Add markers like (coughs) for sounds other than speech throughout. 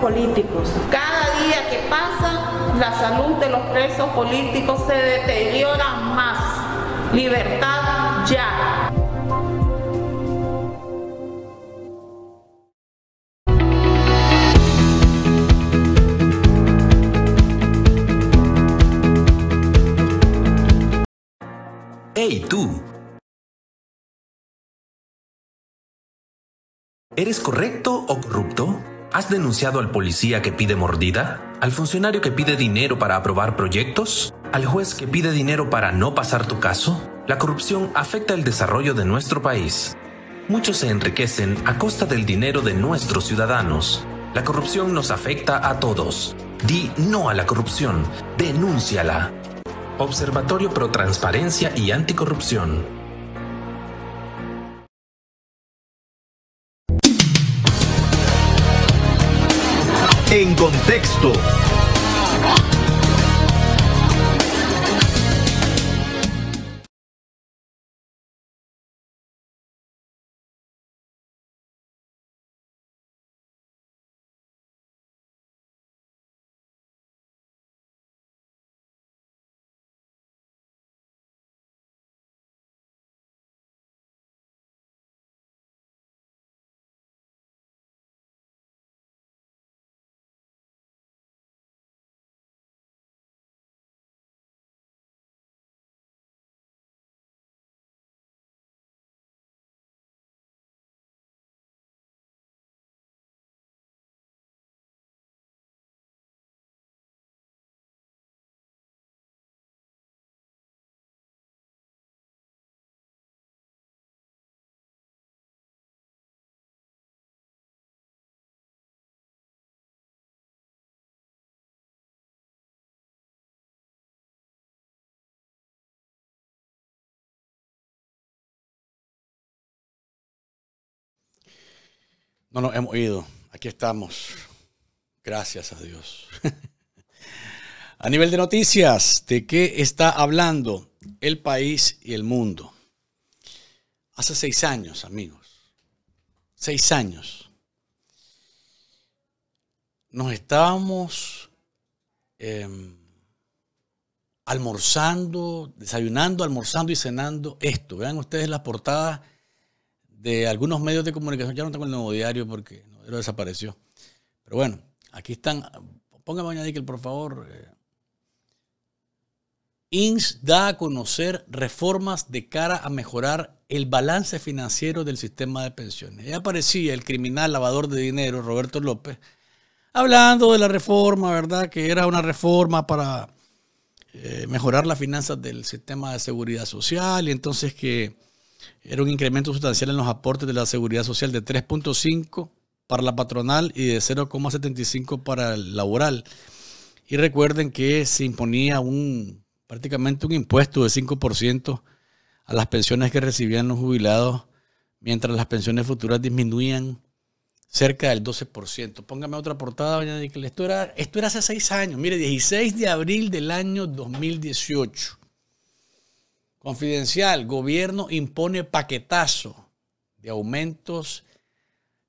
políticos. Cada día que pasa, la salud de los presos políticos se deteriora más. Libertad ya. Hey tú. ¿Eres correcto o corrupto? ¿Has denunciado al policía que pide mordida? ¿Al funcionario que pide dinero para aprobar proyectos? ¿Al juez que pide dinero para no pasar tu caso? La corrupción afecta el desarrollo de nuestro país. Muchos se enriquecen a costa del dinero de nuestros ciudadanos. La corrupción nos afecta a todos. Di no a la corrupción. Denúnciala. Observatorio Pro Transparencia y Anticorrupción. En contexto No nos hemos ido. Aquí estamos. Gracias a Dios. (laughs) a nivel de noticias, ¿de qué está hablando el país y el mundo? Hace seis años, amigos. Seis años. Nos estábamos em, almorzando, desayunando, almorzando y cenando esto. Vean ustedes la portada de algunos medios de comunicación. Ya no tengo el nuevo diario porque lo desapareció. Pero bueno, aquí están. Póngame añadir que por favor. Eh, INS da a conocer reformas de cara a mejorar el balance financiero del sistema de pensiones. Ya aparecía el criminal lavador de dinero, Roberto López, hablando de la reforma, ¿verdad? Que era una reforma para eh, mejorar las finanzas del sistema de seguridad social y entonces que era un incremento sustancial en los aportes de la seguridad social de 3.5 para la patronal y de 0,75 para el laboral. Y recuerden que se imponía un prácticamente un impuesto de 5% a las pensiones que recibían los jubilados, mientras las pensiones futuras disminuían cerca del 12%. Póngame otra portada, Esto era, esto era hace seis años. Mire, 16 de abril del año 2018. Confidencial, gobierno impone paquetazo de aumentos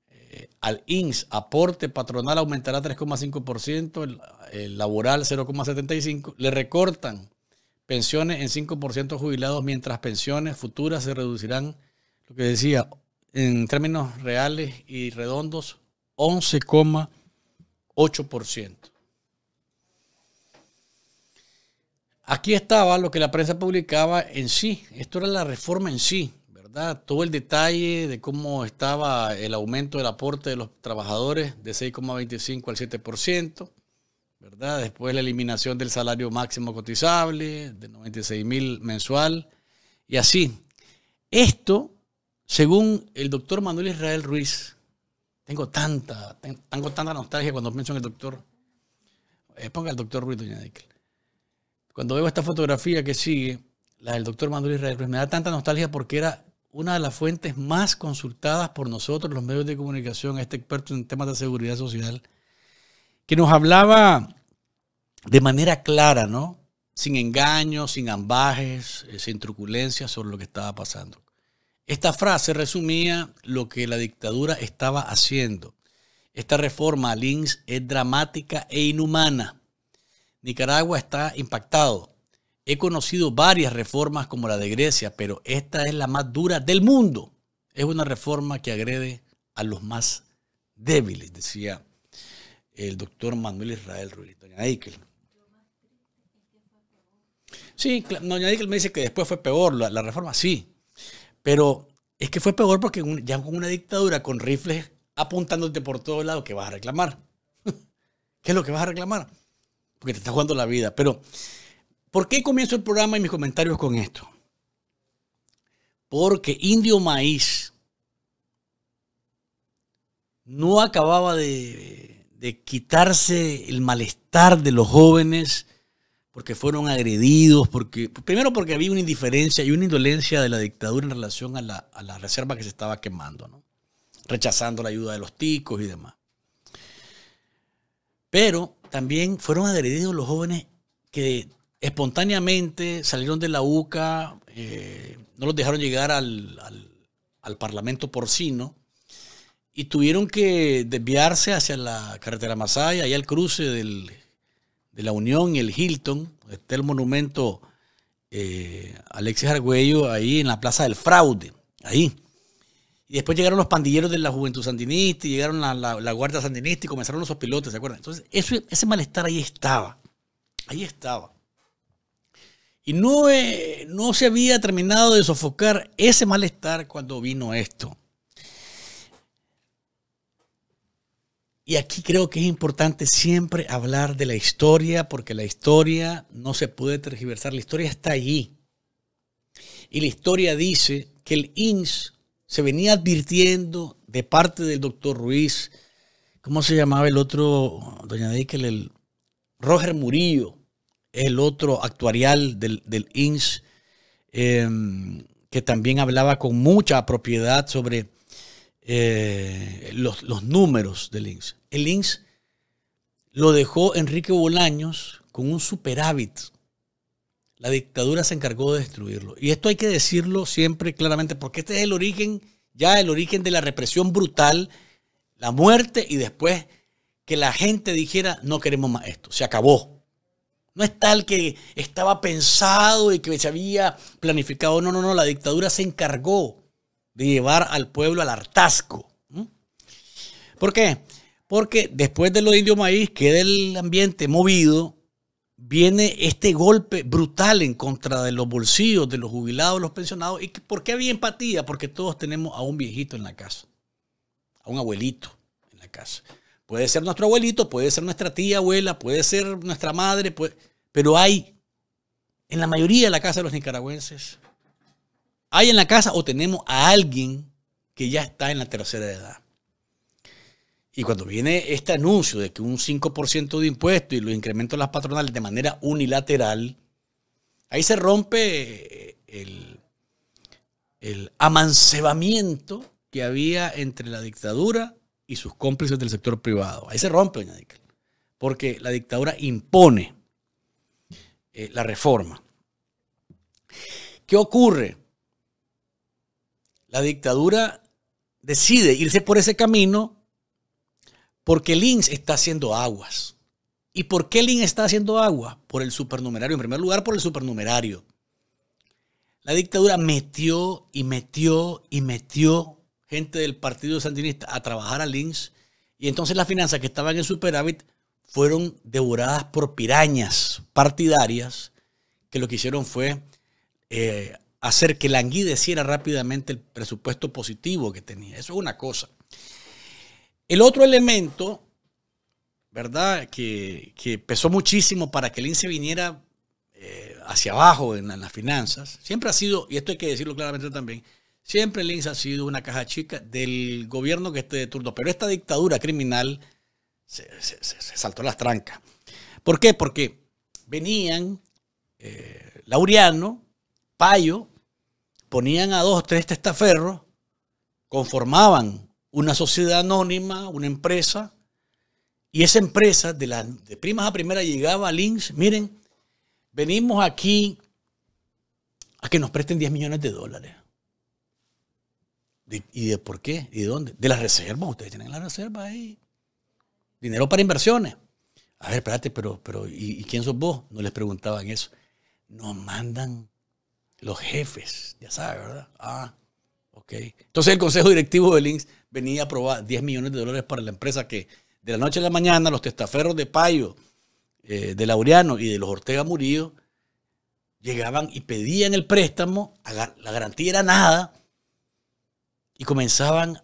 eh, al INS, aporte patronal aumentará 3,5%, el, el, laboral 0,75%, le recortan pensiones en 5% jubilados, mientras pensiones futuras se reducirán, lo que decía, en términos reales y redondos, 11,8%. Aquí estaba lo que la prensa publicaba en sí. Esto era la reforma en sí, ¿verdad? Todo el detalle de cómo estaba el aumento del aporte de los trabajadores de 6,25 al 7%, ¿verdad? Después la eliminación del salario máximo cotizable de 96 mil mensual y así. Esto, según el doctor Manuel Israel Ruiz, tengo tanta, tengo tanta nostalgia cuando pienso en el doctor. Eh, ponga el doctor Ruiz, doña Dickel. Cuando veo esta fotografía que sigue, la del doctor Manuel Israel, pues me da tanta nostalgia porque era una de las fuentes más consultadas por nosotros, los medios de comunicación, este experto en temas de seguridad social, que nos hablaba de manera clara, ¿no? Sin engaños, sin ambajes, eh, sin truculencias sobre lo que estaba pasando. Esta frase resumía lo que la dictadura estaba haciendo. Esta reforma al es dramática e inhumana. Nicaragua está impactado. He conocido varias reformas como la de Grecia, pero esta es la más dura del mundo. Es una reforma que agrede a los más débiles, decía el doctor Manuel Israel Ruiz, doña Eichel. Sí, doña Eichel me dice que después fue peor la, reforma, sí, pero es que fue peor porque ya con una dictadura con rifles apuntándote por todos lados, que vas a reclamar? (laughs) ¿Qué es lo que vas a reclamar? porque te está jugando la vida. Pero, ¿por qué comienzo el programa y mis comentarios con esto? Porque Indio Maíz no acababa de, quitarse el malestar de los jóvenes porque fueron agredidos, porque primero porque había una indiferencia y una indolencia de la dictadura en relación a la, a la reserva que se estaba quemando, ¿no? rechazando la ayuda de los ticos y demás. Pero también fueron agredidos los jóvenes que espontáneamente salieron de la UCA, eh, no los dejaron llegar al, Parlamento porcino y tuvieron que desviarse hacia la carretera Masaya, allá al cruce de la Unión y el Hilton, está el monumento eh, Alexis Argüello, ahí en la Plaza del Fraude, ahí. Y después llegaron los pandilleros de la Juventud Sandinista y llegaron la, la, Guardia Sandinista y comenzaron los pilotos, ¿se acuerdan? Entonces, ese malestar ahí estaba. Ahí estaba. Y no, eh, no se había terminado de sofocar ese malestar cuando vino esto. Y aquí creo que es importante siempre hablar de la historia, porque la historia no se puede tergiversar. La historia está allí. Y la historia dice que el INS se venía advirtiendo de parte del doctor Ruiz, ¿cómo se llamaba el otro, doña Deikel? El Roger Murillo, el otro actuarial del, del INS, em, que también hablaba con mucha propiedad sobre eh, los, los, números del INS. El INS lo dejó Enrique Bolaños con un superávit la dictadura se encargó de destruirlo. Y esto hay que decirlo siempre claramente, porque este es el origen, ya el origen de la represión brutal, la muerte y después que la gente dijera, no queremos más esto, se acabó. No es tal que estaba pensado y que se había planificado. No, no, no, la dictadura se encargó de llevar al pueblo al hartazgo. ¿Mm? ¿Por qué? Porque después de los indios maíz queda el ambiente movido viene este golpe brutal en contra de los bolsillos, de los jubilados, los pensionados. ¿Y por qué había empatía? Porque todos tenemos a un viejito en la casa, a un abuelito en la casa. Puede ser nuestro abuelito, puede ser nuestra tía, abuela, puede ser nuestra madre, pero hay en la mayoría de la casa de los nicaragüenses, hay en la casa o tenemos a alguien que ya está en la tercera edad. Y cuando viene este anuncio de que un 5% de impuestos y los incrementos de las patronales de manera unilateral, ahí se rompe eh, el, amancebamiento que había entre la dictadura y sus cómplices del sector privado. Ahí se rompe, doña porque la dictadura impone eh, la reforma. ¿Qué ocurre? La dictadura decide irse por ese camino porque INS está haciendo aguas. ¿Y por qué INS está haciendo aguas? Por el supernumerario. En primer lugar, por el supernumerario. La dictadura metió y metió y metió gente del Partido Sandinista a trabajar a INS, Y entonces las finanzas que estaban en superávit fueron devoradas por pirañas partidarias que lo que hicieron fue eh, hacer que languideciera rápidamente el presupuesto positivo que tenía. Eso es una cosa. El otro elemento, ¿verdad? Que, pesó muchísimo para que el INSE viniera eh, hacia abajo en, las finanzas, siempre ha sido, y esto hay que decirlo claramente también, siempre el INSE ha sido una caja chica del gobierno que esté de turno, pero esta dictadura criminal se, saltó las trancas. ¿Por qué? Porque venían eh, Laureano, Payo, ponían a dos tres testaferros, conformaban una sociedad anónima, una empresa, y esa empresa de, primas a primera llegaba a Lynch, miren, venimos aquí a que nos presten 10 millones de dólares. ¿Y de por qué? ¿Y de dónde? De las reservas, ustedes tienen las reservas ahí. Dinero para inversiones. A ver, espérate, pero, pero ¿y, quién sos vos? No les preguntaban eso. Nos mandan los jefes, ya sabes, ¿verdad? Ah, ok. Entonces el consejo directivo de Links venía a probar 10 millones de dólares para la empresa que de la noche a la mañana los testaferros de Payo, eh, de Laureano y de los Ortega Murillo llegaban y pedían el préstamo, la garantía era nada, y comenzaban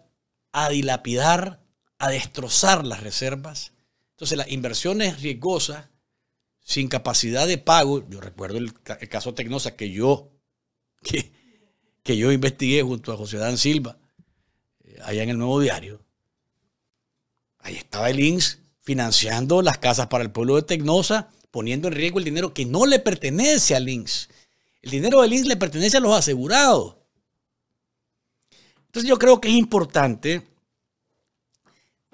a dilapidar, a destrozar las reservas. Entonces las inversiones riesgosas, sin capacidad de pago, yo recuerdo el, caso Tecnosa que yo, (laughs) que, que yo investigué junto a José Dan Silva, allá en el Nuevo Diario, ahí estaba el INSS financiando las casas para el pueblo de Tecnosa, poniendo en riesgo el dinero que no le pertenece al INSS. El dinero del INSS le pertenece a los asegurados. Entonces yo creo que es importante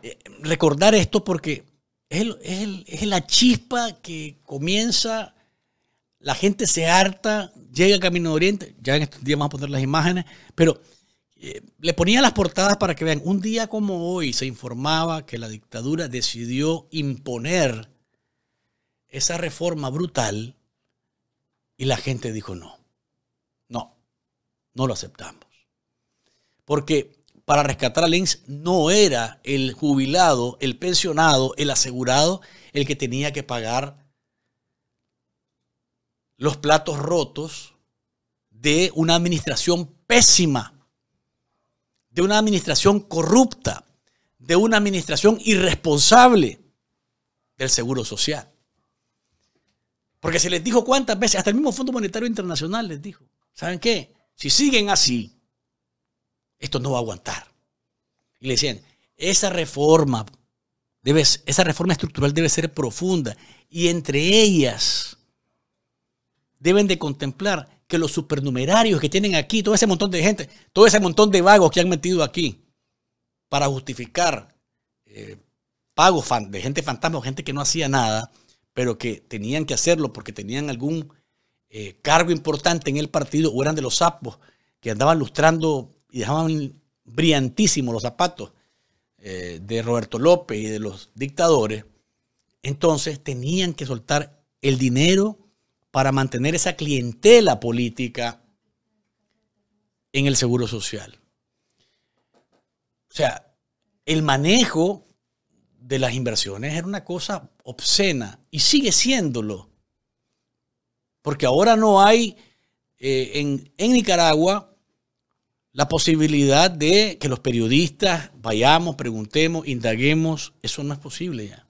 eh, recordar esto porque es, es, la chispa que comienza, la gente se harta, llega Camino de Oriente, ya en estos días vamos a poner las imágenes, pero eh, le ponía las portadas para que vean, un día como hoy se informaba que la dictadura decidió imponer esa reforma brutal y la gente dijo no, no, no lo aceptamos. Porque para rescatar a Lenz no era el jubilado, el pensionado, el asegurado el que tenía que pagar los platos rotos de una administración pésima de una administración corrupta, de una administración irresponsable del Seguro Social. Porque se les dijo cuántas veces, hasta el mismo Fondo Monetario Internacional les dijo, ¿saben qué? Si siguen así, esto no va a aguantar. Y le decían, esa reforma, esa reforma estructural debe ser profunda y entre ellas deben de contemplar que los supernumerarios que tienen aquí, todo ese montón de gente, todo ese montón de vagos que han metido aquí para justificar eh, pagos de gente fantasma gente que no hacía nada, pero que tenían que hacerlo porque tenían algún eh, cargo importante en el partido o eran de los sapos que andaban lustrando y dejaban brillantísimos los zapatos eh, de Roberto López y de los dictadores, entonces tenían que soltar el dinero para mantener esa clientela política en el Seguro Social. O sea, el manejo de las inversiones era una cosa obscena y sigue siéndolo. Porque ahora no hay eh, en, en Nicaragua la posibilidad de que los periodistas vayamos, preguntemos, indaguemos. Eso no es posible ya.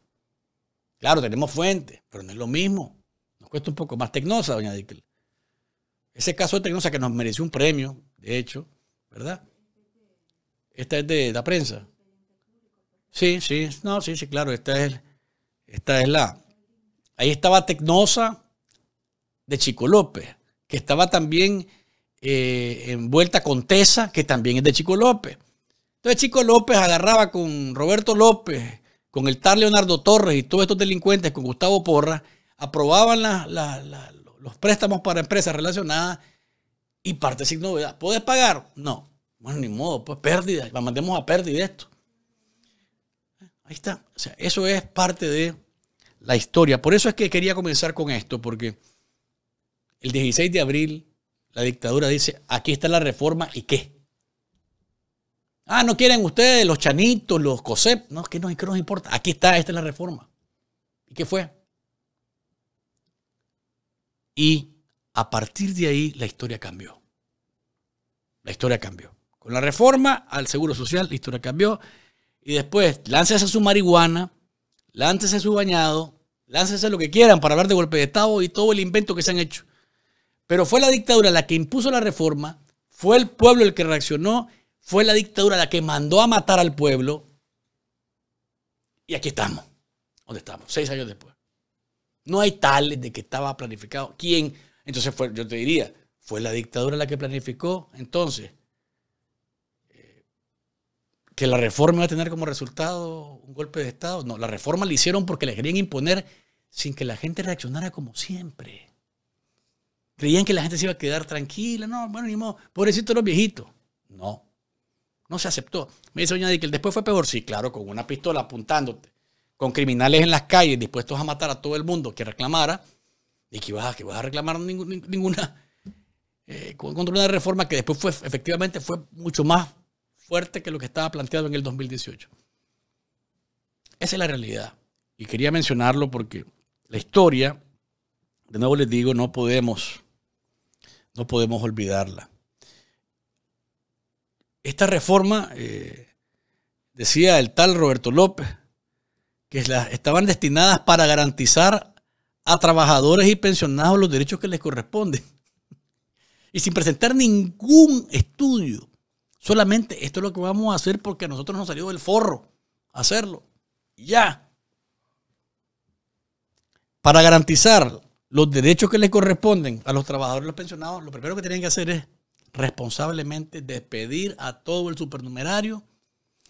Claro, tenemos fuentes, pero no es lo mismo cuesta un poco más. Tecnosa, doña Dickel. Ese caso de Tecnosa que nos mereció un premio, de hecho, ¿verdad? Esta es de la prensa. Sí, sí, no, sí, sí, claro, esta es, esta es la... Ahí estaba Tecnosa de Chico López, que estaba también eh, envuelta con Tesa, que también es de Chico López. Entonces Chico López agarraba con Roberto López, con el tal Leonardo Torres y todos estos delincuentes, con Gustavo Porra, aprobaban los préstamos para empresas relacionadas y parte sin novedad. ¿Puedes pagar? No. Bueno, ni modo, pues pérdida. La mandemos a pérdida esto. Ahí está. O sea, eso es parte de la historia. Por eso es que quería comenzar con esto, porque el 16 de abril la dictadura dice, aquí está la reforma y qué. Ah, no quieren ustedes los chanitos, los COSEP. No, que no, nos importa. Aquí está, esta es la reforma. ¿Y qué fue? Y a partir de ahí la historia cambió. La historia cambió. Con la reforma al Seguro Social, la historia cambió. Y después, láncese su marihuana, láncese su bañado, láncese lo que quieran para hablar de golpe de Estado y todo el invento que se han hecho. Pero fue la dictadura la que impuso la reforma, fue el pueblo el que reaccionó, fue la dictadura la que mandó a matar al pueblo. Y aquí estamos, donde estamos, seis años después. No hay tales de que estaba planificado. ¿Quién? Entonces fue, yo te diría, fue la dictadura la que planificó entonces eh, que la reforma iba a tener como resultado un golpe de Estado. No, la reforma la hicieron porque la querían imponer sin que la gente reaccionara como siempre. Creían que la gente se iba a quedar tranquila. No, bueno, ni modo. Pobrecito los viejitos. No. No se aceptó. Me dice Doña el después fue peor. Sí, claro, con una pistola apuntándote con criminales en las calles dispuestos a matar a todo el mundo que reclamara, y que vas, que vas a reclamar ninguna, eh, ninguna contra una reforma que después fue, efectivamente fue mucho más fuerte que lo que estaba planteado en el 2018. Esa es la realidad. Y quería mencionarlo porque la historia, de nuevo les digo, no podemos, no podemos olvidarla. Esta reforma, eh, decía el tal Roberto López, que estaban destinadas para garantizar a trabajadores y pensionados los derechos que les corresponden. (laughs) Y sin presentar ningún estudio, solamente esto es lo que vamos a hacer porque a nosotros nos salió del forro hacerlo. Ya. Para garantizar los derechos que les corresponden a los trabajadores y los pensionados, lo primero que tienen que hacer es responsablemente despedir a todo el supernumerario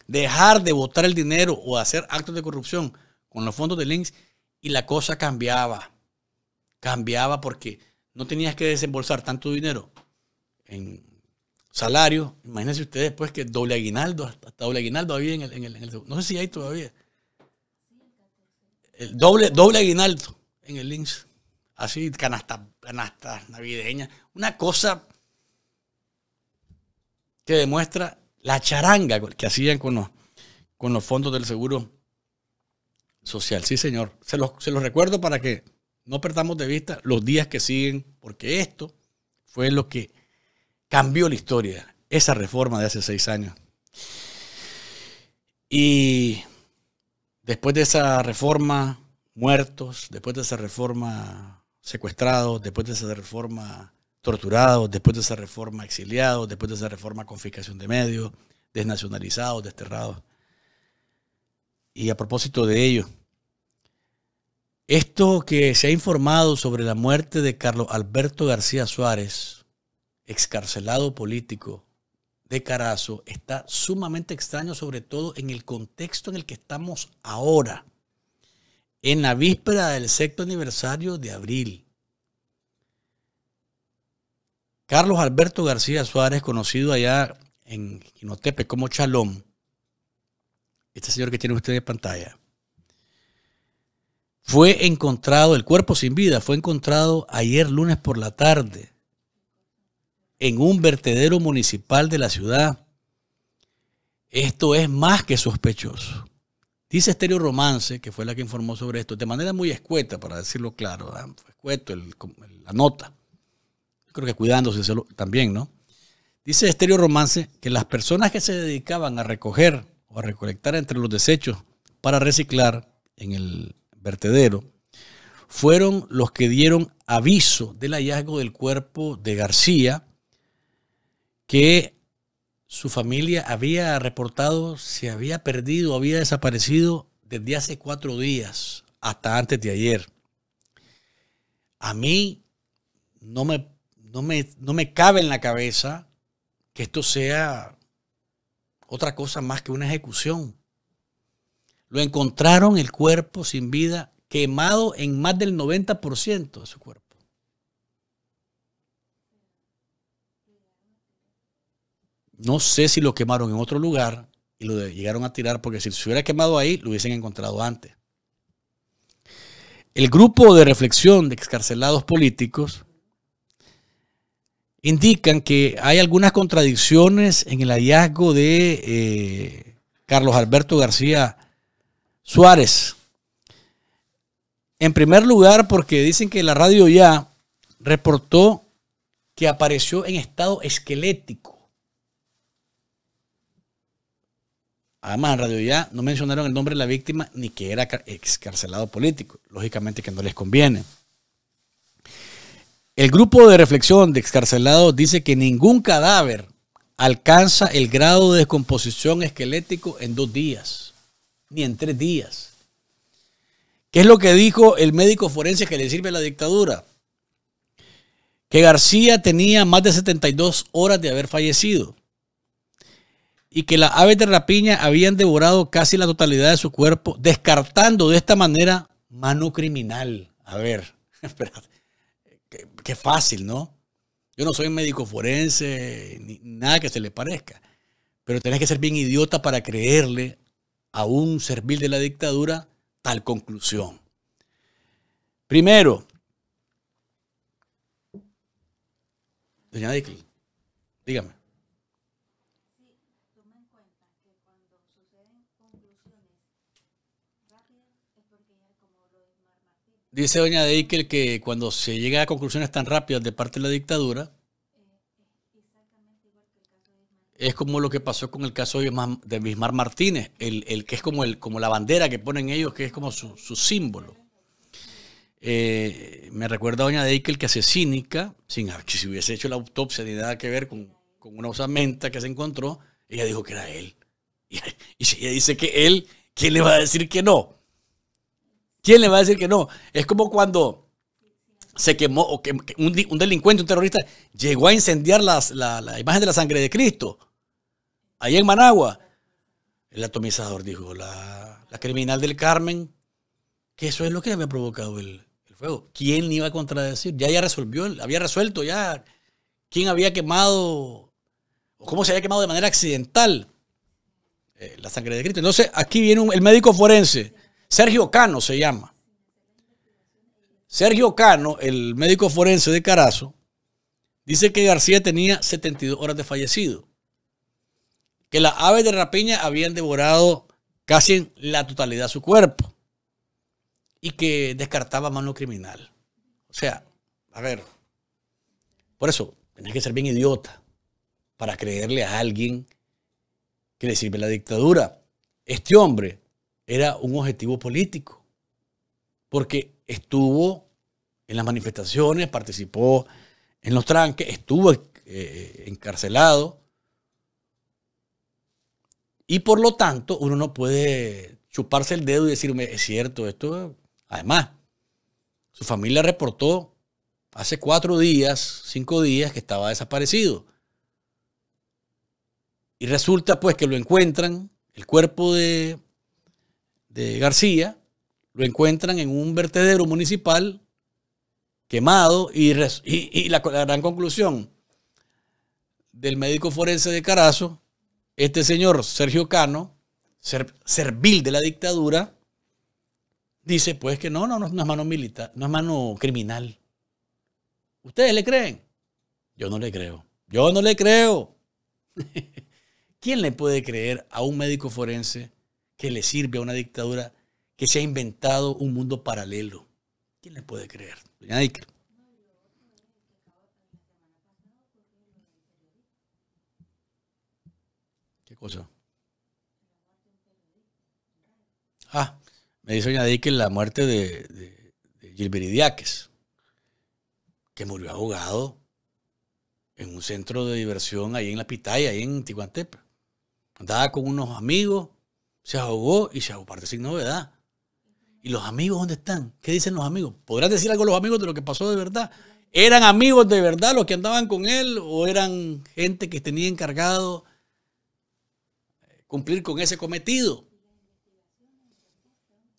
dejar de votar el dinero o hacer actos de corrupción con los fondos del links y la cosa cambiaba. Cambiaba porque no tenías que desembolsar tanto dinero en salario. Imagínense ustedes, pues, que doble aguinaldo, hasta doble aguinaldo había en el, No sé si hay todavía. El doble, doble aguinaldo en el links. Así, canasta canasta navideña Una cosa que demuestra la charanga que hacían con los, fondos del seguro social. Sí, señor. Se se los recuerdo para que no perdamos de vista los días que siguen, porque esto fue lo que cambió la historia, esa reforma de hace seis años. Y después de esa reforma, muertos, después de esa reforma, secuestrados, después de esa reforma, torturados, después de esa reforma exiliados, después de esa reforma confiscación de medios, desnacionalizados, desterrados. Y a propósito de ello, esto que se ha informado sobre la muerte de Carlos Alberto García Suárez, excarcelado político de Carazo, está sumamente extraño, sobre todo en el contexto en el que estamos ahora, en la víspera del sexto aniversario de abril Carlos Alberto García Suárez, conocido allá en Quinotepe como Chalón, este señor que tiene usted en pantalla, fue encontrado, el cuerpo sin vida, fue encontrado ayer lunes por la tarde en un vertedero municipal de la ciudad. Esto es más que sospechoso. Dice Estéreo Romance, que fue la que informó sobre esto, de manera muy escueta, para decirlo claro, fue escueto la nota creo que cuidándose también, ¿no? Dice Estéreo Romance que las personas que se dedicaban a recoger o a recolectar entre los desechos para reciclar en el vertedero fueron los que dieron aviso del hallazgo del cuerpo de García que su familia había reportado se había perdido, había desaparecido desde hace cuatro días hasta antes de ayer. A mí no me no me, cabe en la cabeza que esto sea otra cosa más que una ejecución. Lo encontraron el cuerpo sin vida, quemado en más del 90% de su cuerpo. No sé si lo quemaron en otro lugar y lo llegaron a tirar, porque si se hubiera quemado ahí, lo hubiesen encontrado antes. El grupo de reflexión de excarcelados políticos indican que hay algunas contradicciones en el hallazgo de eh, Carlos Alberto García Suárez. En primer lugar, porque dicen que la radio ya reportó que apareció en estado esquelético. Además, en Radio Ya no mencionaron el nombre de la víctima ni que era excarcelado político. Lógicamente que no les conviene. El grupo de reflexión de excarcelados dice que ningún cadáver alcanza el grado de descomposición esquelético en dos días, ni en tres días. ¿Qué es lo que dijo el médico forense que le sirve a la dictadura? Que García tenía más de 72 horas de haber fallecido y que las aves de rapiña habían devorado casi la totalidad de su cuerpo, descartando de esta manera mano criminal. A ver, (laughs) espérate qué, fácil, ¿no? Yo no soy médico forense, ni nada que se le parezca. Pero tenés que ser bien idiota para creerle a un servil de la dictadura tal conclusión. Primero, doña Dickel, dígame. Dice doña Deikel que cuando se llega a conclusiones tan rápidas de parte de la dictadura, es como lo que pasó con el caso de Bismar Martínez, el, que es como, el, como la bandera que ponen ellos, que es como su, símbolo. Eh, me recuerda a doña Deikel que hace cínica, sin, si hubiese hecho la autopsia ni nada que ver con, una osamenta que se encontró, ella dijo que era él. Y, (laughs) y ella dice que él, ¿quién le va a decir que no? ¿Quién le va a decir que no? Es como cuando se quemó, o que un, delincuente, un terrorista, llegó a incendiar la, imagen de la sangre de Cristo. Ahí en Managua. El atomizador dijo, la, criminal del Carmen, que eso es lo que había provocado el, fuego. ¿Quién le iba a contradecir? Ya ya resolvió, había resuelto ya quién había quemado, o cómo se había quemado de manera accidental eh, la sangre de Cristo. Entonces, aquí viene el médico forense Sergio Cano se llama. Sergio Cano, el médico forense de Carazo, dice que García tenía 72 horas de fallecido. Que las aves de rapiña habían devorado casi en la totalidad su cuerpo. Y que descartaba mano criminal. O sea, a ver. Por eso, tenés que ser bien idiota para creerle a alguien que le sirve la dictadura. Este hombre era un objetivo político, porque estuvo en las manifestaciones, participó en los tranques, estuvo eh, eh, encarcelado, y por lo tanto uno no puede chuparse el dedo y decirme, es cierto, esto, además, su familia reportó hace cuatro días, cinco días que estaba desaparecido. Y resulta pues que lo encuentran, el cuerpo de de García, lo encuentran en un vertedero municipal quemado y, y, la, gran conclusión del médico forense de Carazo, este señor Sergio Cano, servil de la dictadura, dice pues que no, no, no, no es mano militar, no es mano criminal. ¿Ustedes le creen? Yo no le creo. Yo no le creo. (laughs) ¿Quién le puede creer a un médico forense que le sirve a una dictadura que se ha inventado un mundo paralelo. ¿Quién le puede creer? Doña ¿Qué cosa? Ah, me dice Doña la muerte de, de, de que murió ahogado en un centro de diversión ahí en La Pitaya, ahí en Ticuantepa. Andaba con unos amigos se ahogó y se ahogó, parte sin novedad. ¿Y los amigos dónde están? ¿Qué dicen los amigos? ¿Podrás decir algo los amigos de lo que pasó de verdad? ¿Eran amigos de verdad los que andaban con él o eran gente que tenía encargado cumplir con ese cometido?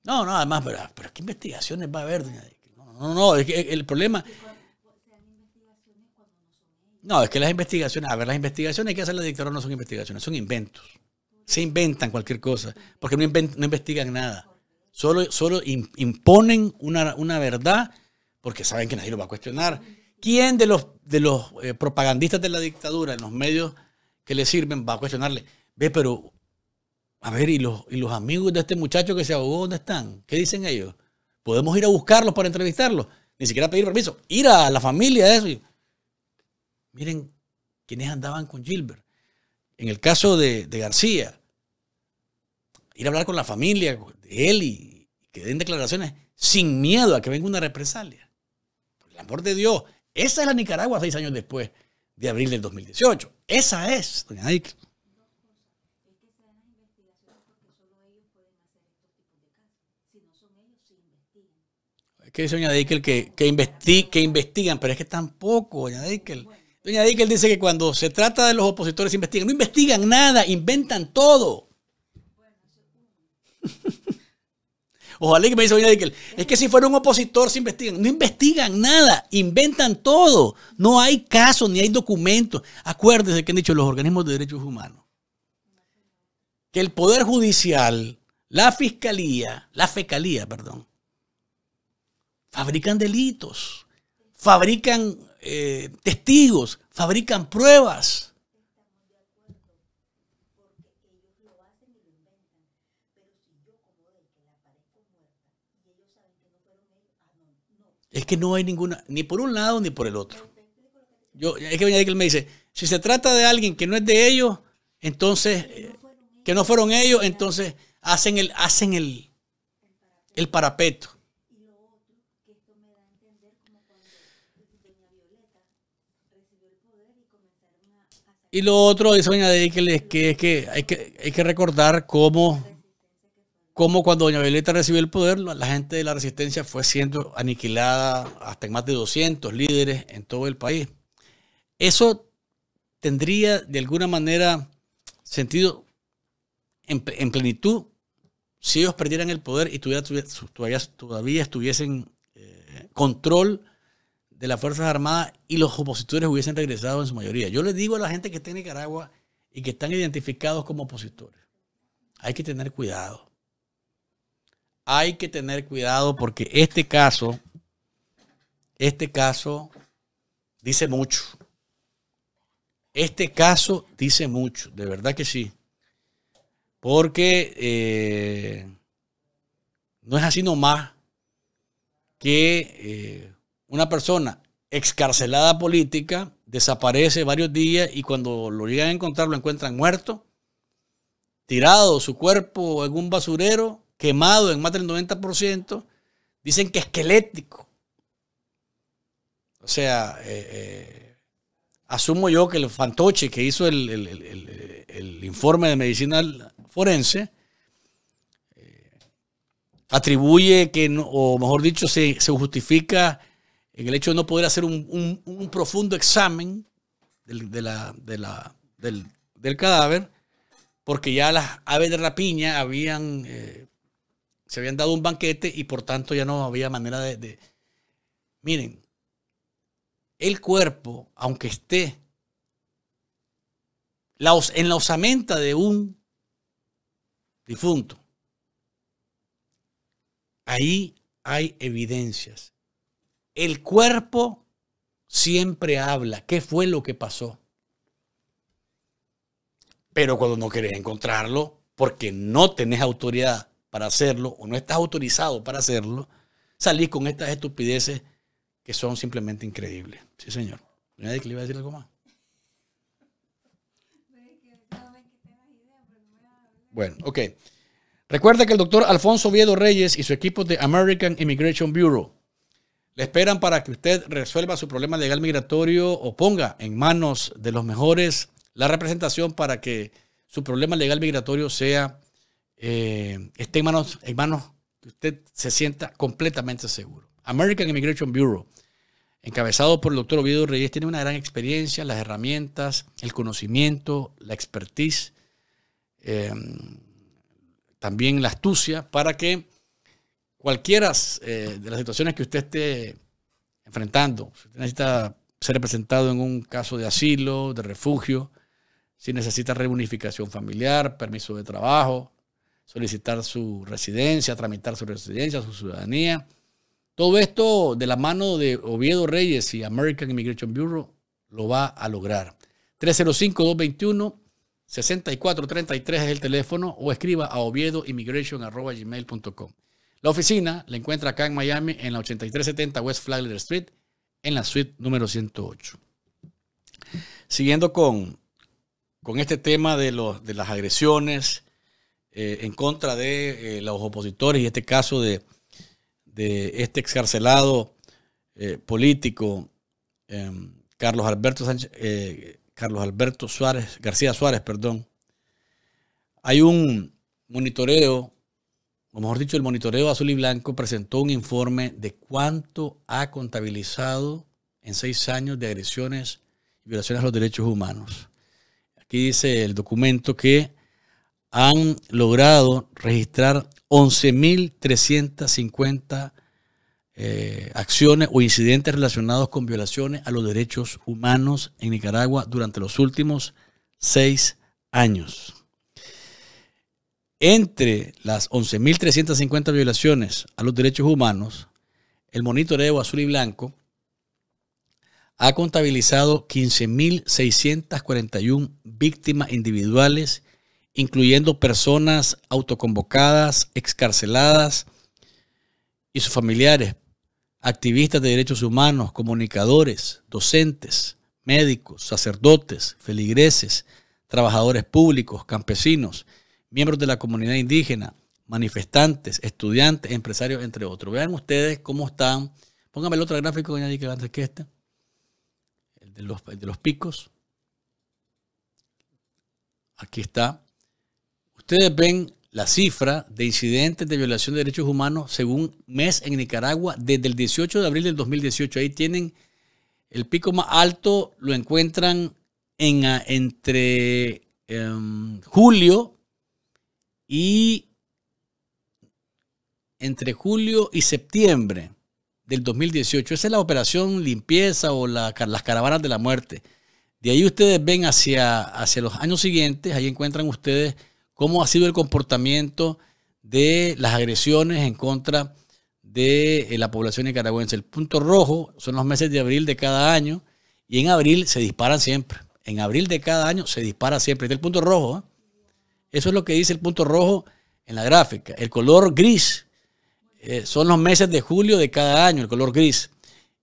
No, no, además, pero, pero ¿qué investigaciones va a haber, No, no, no, es que el problema... No, es que las investigaciones, a ver, las investigaciones que hace la dictadura no son investigaciones, son inventos. Se inventan cualquier cosa, porque no, investigan nada. Solo, solo imponen una, verdad porque saben que nadie lo va a cuestionar. ¿Quién de los, de los eh, propagandistas de la dictadura en los medios que le sirven va a cuestionarle? Ve, pero, a ver, ¿y los, ¿y los amigos de este muchacho que se ahogó, dónde están? ¿Qué dicen ellos? ¿Podemos ir a buscarlos para entrevistarlos? Ni siquiera pedir permiso. Ir a la familia eso. miren, quienes andaban con Gilbert. En el caso de, García, ir a hablar con la familia, de él y que den declaraciones sin miedo a que venga una represalia. Por el amor de Dios, esa es la Nicaragua seis años después de abril del 2018. Esa es, doña Es que dice doña Dickel que, que, que investigan, pero es que tampoco, doña Dickel. Doña Dickel dice que cuando se trata de los opositores investigan, no investigan nada, inventan todo. (laughs) Ojalá que me dice Doña Dickel, es que si fuera un opositor se investigan, no investigan nada, inventan todo. No hay casos ni hay documentos. Acuérdense que han dicho los organismos de derechos humanos. Que el Poder Judicial, la Fiscalía, la Fecalía, perdón, fabrican delitos, fabrican eh, testigos, fabrican pruebas. Es que no hay ninguna, ni por un lado ni por el otro. Yo, es que él me dice, si se trata de alguien que no es de ellos, entonces, eh, que no fueron ellos, entonces hacen el, hacen el, el parapeto. Y lo otro, eso añadirles que es que hay que, hay que recordar cómo, cómo cuando Doña Violeta recibió el poder, la gente de la resistencia fue siendo aniquilada hasta en más de 200 líderes en todo el país. Eso tendría de alguna manera sentido en, plenitud si ellos perdieran el poder y todavía, todavía, estuviesen eh, control de las Fuerzas Armadas y los opositores hubiesen regresado en su mayoría. Yo les digo a la gente que está en Nicaragua y que están identificados como opositores, hay que tener cuidado. Hay que tener cuidado porque este caso, este caso dice mucho. Este caso dice mucho, de verdad que sí. Porque eh, no es así nomás que eh, una persona excarcelada política desaparece varios días y cuando lo llegan a encontrar lo encuentran muerto, tirado su cuerpo en un basurero, quemado en más del 90%, dicen que esquelético. O sea, eh, eh, asumo yo que el fantoche que hizo el, informe de medicina forense, eh, atribuye que, o mejor dicho, se, justifica en el hecho de no poder hacer un, profundo examen del, del, cadáver, porque ya las aves de rapiña habían, eh, se habían dado un banquete y por tanto ya no había manera de, Miren, el cuerpo, aunque esté en la osamenta de un difunto, ahí hay evidencias el cuerpo siempre habla. ¿Qué fue lo que pasó? Pero cuando no querés encontrarlo, porque no tenés autoridad para hacerlo o no estás autorizado para hacerlo, salís con estas estupideces que son simplemente increíbles. Sí, señor. Nadie que le iba a decir algo más. Bueno, ok. Recuerda que el doctor Alfonso Viedo Reyes y su equipo de American Immigration Bureau le esperan para que usted resuelva su problema legal migratorio o ponga en manos de los mejores la representación para que su problema legal migratorio sea, eh, esté en manos, en manos que usted se sienta completamente seguro. American Immigration Bureau, encabezado por el doctor Oviedo Reyes, tiene una gran experiencia, las herramientas, el conocimiento, la expertise, eh, también la astucia para que cualquiera eh, de las situaciones que usted esté enfrentando, si necesita ser representado en un caso de asilo, de refugio, si necesita reunificación familiar, permiso de trabajo, solicitar su residencia, tramitar su residencia, su ciudadanía. Todo esto de la mano de Oviedo Reyes y American Immigration Bureau lo va a lograr. 305-221-6433 es el teléfono o escriba a oviedoimmigration.com. La oficina la encuentra acá en Miami, en la 8370 West Flagler Street, en la suite número 108. Siguiendo con, con este tema de, de las agresiones eh, en contra de eh, los opositores y este caso de, este excarcelado eh, político, em, Carlos, Alberto Carlos Alberto Suárez, García Suárez, perdón, hay un monitoreo o mejor dicho, el monitoreo azul y blanco presentó un informe de cuánto ha contabilizado en seis años de agresiones y violaciones a los derechos humanos. Aquí dice el documento que han logrado registrar 11.350 eh, acciones o incidentes relacionados con violaciones a los derechos humanos en Nicaragua durante los últimos seis años. Entre las 11.350 violaciones a los derechos humanos, el monitoreo azul y blanco ha contabilizado 15.641 víctimas individuales, incluyendo personas autoconvocadas, excarceladas y sus familiares, activistas de derechos humanos, comunicadores, docentes, médicos, sacerdotes, feligreses, trabajadores públicos, campesinos, miembros de la comunidad indígena, manifestantes, estudiantes, empresarios, entre otros. Vean ustedes cómo están. Pónganme el otro gráfico que antes que este. El de los, picos. Aquí está. Ustedes ven la cifra de incidentes de violación de derechos humanos según mes en Nicaragua desde el 18 de abril del 2018. Ahí tienen el pico más alto, lo encuentran en, entre em, julio y entre julio y septiembre del 2018, esa es la operación limpieza o las caravanas de la muerte. De ahí ustedes ven hacia, hacia los años siguientes, ahí encuentran ustedes cómo ha sido el comportamiento de las agresiones en contra de eh, la población nicaragüense. El punto rojo son los meses de abril de cada año y en abril se disparan siempre. En abril de cada año se dispara siempre. Este es el punto rojo. ¿eh? Eso es lo que dice el punto rojo en la gráfica. El color gris eh, son los meses de julio de cada año, el color gris.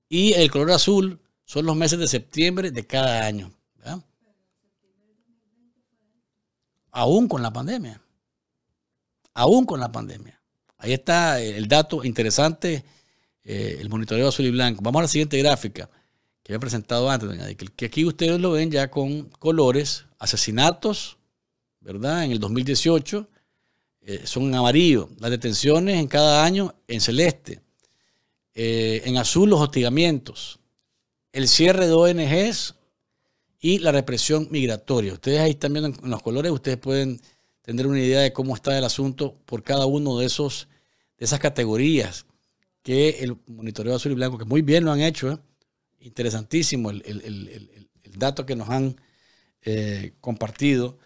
Y el color azul son los meses de septiembre de cada año. Aún con la pandemia. Aún con la pandemia. Ahí está el dato interesante, eh, el monitoreo azul y blanco. Vamos a la siguiente gráfica que había presentado antes, doña que aquí ustedes lo ven ya con colores, asesinatos, ¿verdad? En el 2018 eh, son en amarillo. Las detenciones en cada año en celeste. Eh, en azul los hostigamientos. El cierre de ONGs y la represión migratoria. Ustedes ahí están viendo en los colores, ustedes pueden tener una idea de cómo está el asunto por cada uno de esos de esas categorías que el monitoreo azul y blanco, que muy bien lo han hecho, ¿eh? interesantísimo el, dato que nos han compartido,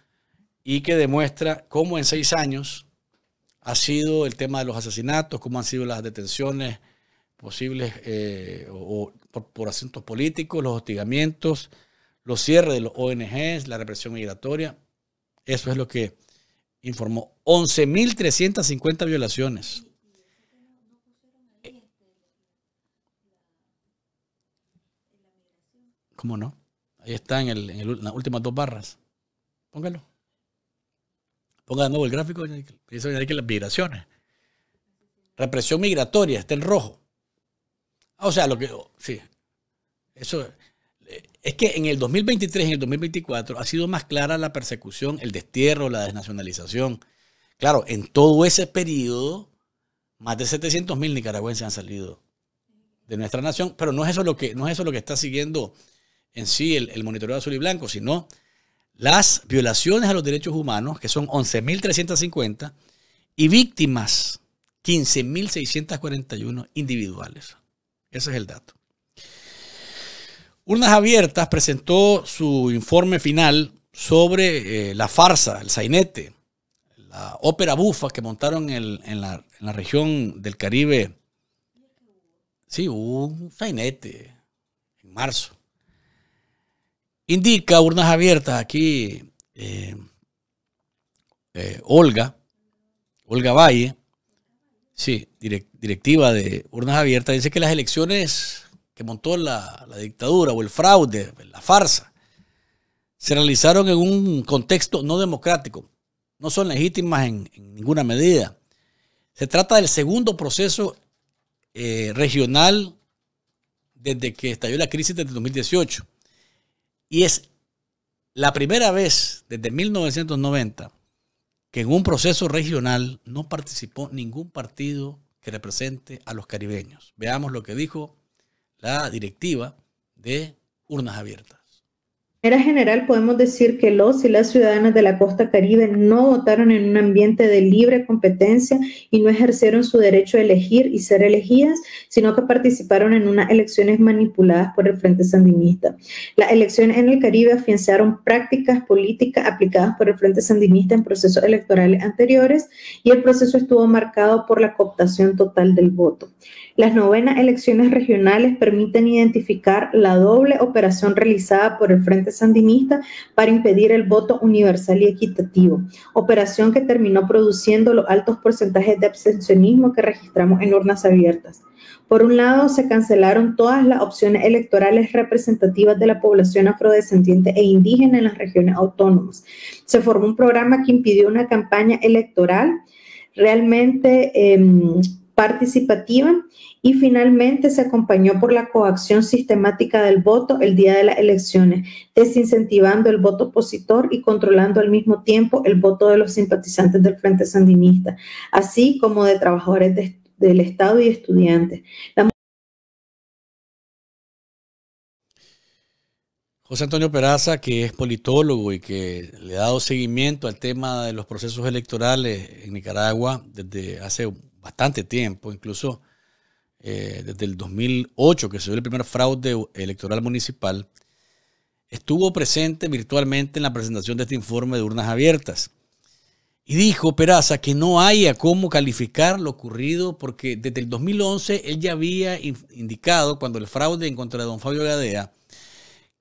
y que demuestra cómo en seis años ha sido el tema de los asesinatos, cómo han sido las detenciones posibles eh, por, asuntos políticos, los hostigamientos, los cierres de los ONGs, la represión migratoria. Eso es lo que informó. 11.350 violaciones. ¿Cómo no? Ahí está en las últimas dos barras. Póngalo. Ponga de nuevo el gráfico, que las migraciones. Represión migratoria, está en rojo. Ah, o sea, lo que. Oh, sí. Eso. Eh, es que en el 2023 y el 2024 ha sido más clara la persecución, el destierro, la desnacionalización. Claro, en todo ese periodo, más de 700 mil nicaragüenses han salido de nuestra nación, pero no es eso lo que, no eso lo que está siguiendo en sí el, el monitoreo azul y blanco, sino las violaciones a los derechos humanos, que son 11.350, y víctimas 15.641 individuales. Ese es el dato. Urnas Abiertas presentó su informe final sobre eh, la farsa, el sainete, la ópera bufa que montaron en, la, en la región del Caribe. Sí, un sainete en marzo indica urnas abiertas aquí eh, eh, Olga, Olga Valle, sí, directiva de urnas abiertas, dice que las elecciones que montó la, dictadura o el fraude, la farsa, se realizaron en un contexto no democrático, no son legítimas en, ninguna medida. Se trata del segundo proceso eh, regional desde que estalló la crisis desde 2018. Y es la primera vez desde 1990 que en un proceso regional no participó ningún partido que represente a los caribeños. Veamos lo que dijo la directiva de Urnas Abiertas. En general podemos decir que los y las ciudadanas de la costa caribe no votaron en un ambiente de libre competencia y no ejercieron su derecho a elegir y ser elegidas, sino que participaron en unas elecciones manipuladas por el Frente Sandinista. Las elecciones en el Caribe afianzaron prácticas políticas aplicadas por el Frente Sandinista en procesos electorales anteriores y el proceso estuvo marcado por la cooptación total del voto. Las novenas elecciones regionales permiten identificar la doble operación realizada por el Frente Sandinista para impedir el voto universal y equitativo, operación que terminó produciendo los altos porcentajes de abstencionismo que registramos en urnas abiertas. Por un lado, se cancelaron todas las opciones electorales representativas de la población afrodescendiente e indígena en las regiones autónomas. Se formó un programa que impidió una campaña electoral realmente... Em, participativa y finalmente se acompañó por la coacción sistemática del voto el día de las elecciones, desincentivando el voto opositor y controlando al mismo tiempo el voto de los simpatizantes del Frente Sandinista, así como de trabajadores del Estado y estudiantes. José Antonio Peraza, que es politólogo y que le ha dado seguimiento al tema de los procesos electorales en Nicaragua desde hace bastante tiempo, incluso eh, desde el 2008 que se dio el primer fraude electoral municipal, estuvo presente virtualmente en la presentación de este informe de urnas abiertas. Y dijo Peraza que no haya cómo calificar lo ocurrido porque desde el 2011 él ya había indicado cuando el fraude en contra de don Fabio Gadea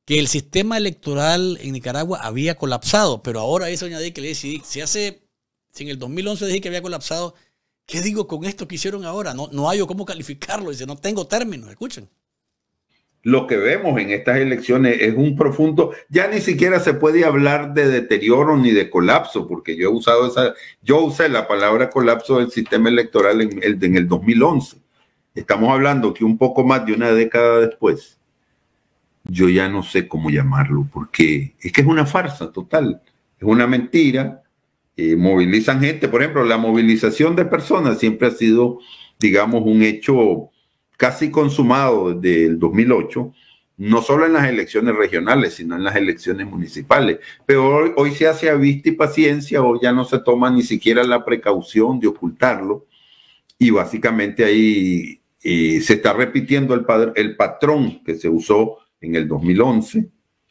que el sistema electoral en Nicaragua había colapsado, pero ahora eso añadí que le decidí, si hace, si en el 2011 dije que había colapsado, ¿Qué digo con esto que hicieron ahora? No, no hay cómo calificarlo. Dice, no tengo términos. Escuchen. Lo que vemos en estas elecciones es un profundo, ya ni siquiera se puede hablar de deterioro ni de colapso, porque yo he usado esa, yo usé la palabra colapso del sistema electoral en el, en el 2011. Estamos hablando que un poco más de una década después, yo ya no sé cómo llamarlo, porque es que es una farsa total, es una mentira, eh, movilizan gente. Por ejemplo, la movilización de personas siempre ha sido, digamos, un hecho casi consumado desde el 2008, no solo en las elecciones regionales, sino en las elecciones municipales. Pero hoy, se hace a vista y paciencia, hoy ya no se toma ni siquiera la precaución de ocultarlo. Y básicamente ahí eh, se está repitiendo el, el patrón que se usó en el 2011,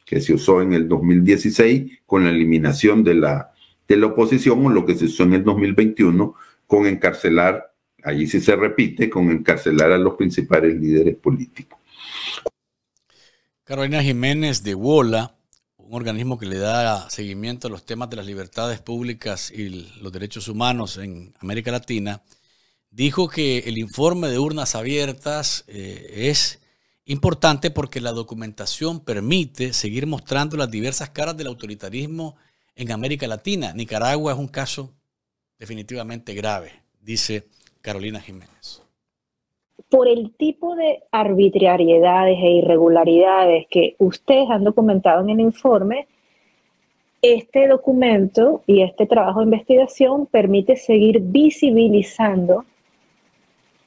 que se usó en el 2016 con la eliminación de la de la oposición, o lo que se hizo en el 2021 con encarcelar, allí sí se repite, con encarcelar a los principales líderes políticos. Carolina Jiménez de WOLA, un organismo que le da seguimiento a los temas de las libertades públicas y los derechos humanos en América Latina, dijo que el informe de urnas abiertas eh, es importante porque la documentación permite seguir mostrando las diversas caras del autoritarismo en América Latina. Nicaragua es un caso definitivamente grave, dice Carolina Jiménez. Por el tipo de arbitrariedades e irregularidades que ustedes han documentado en el informe, este documento y este trabajo de investigación permite seguir visibilizando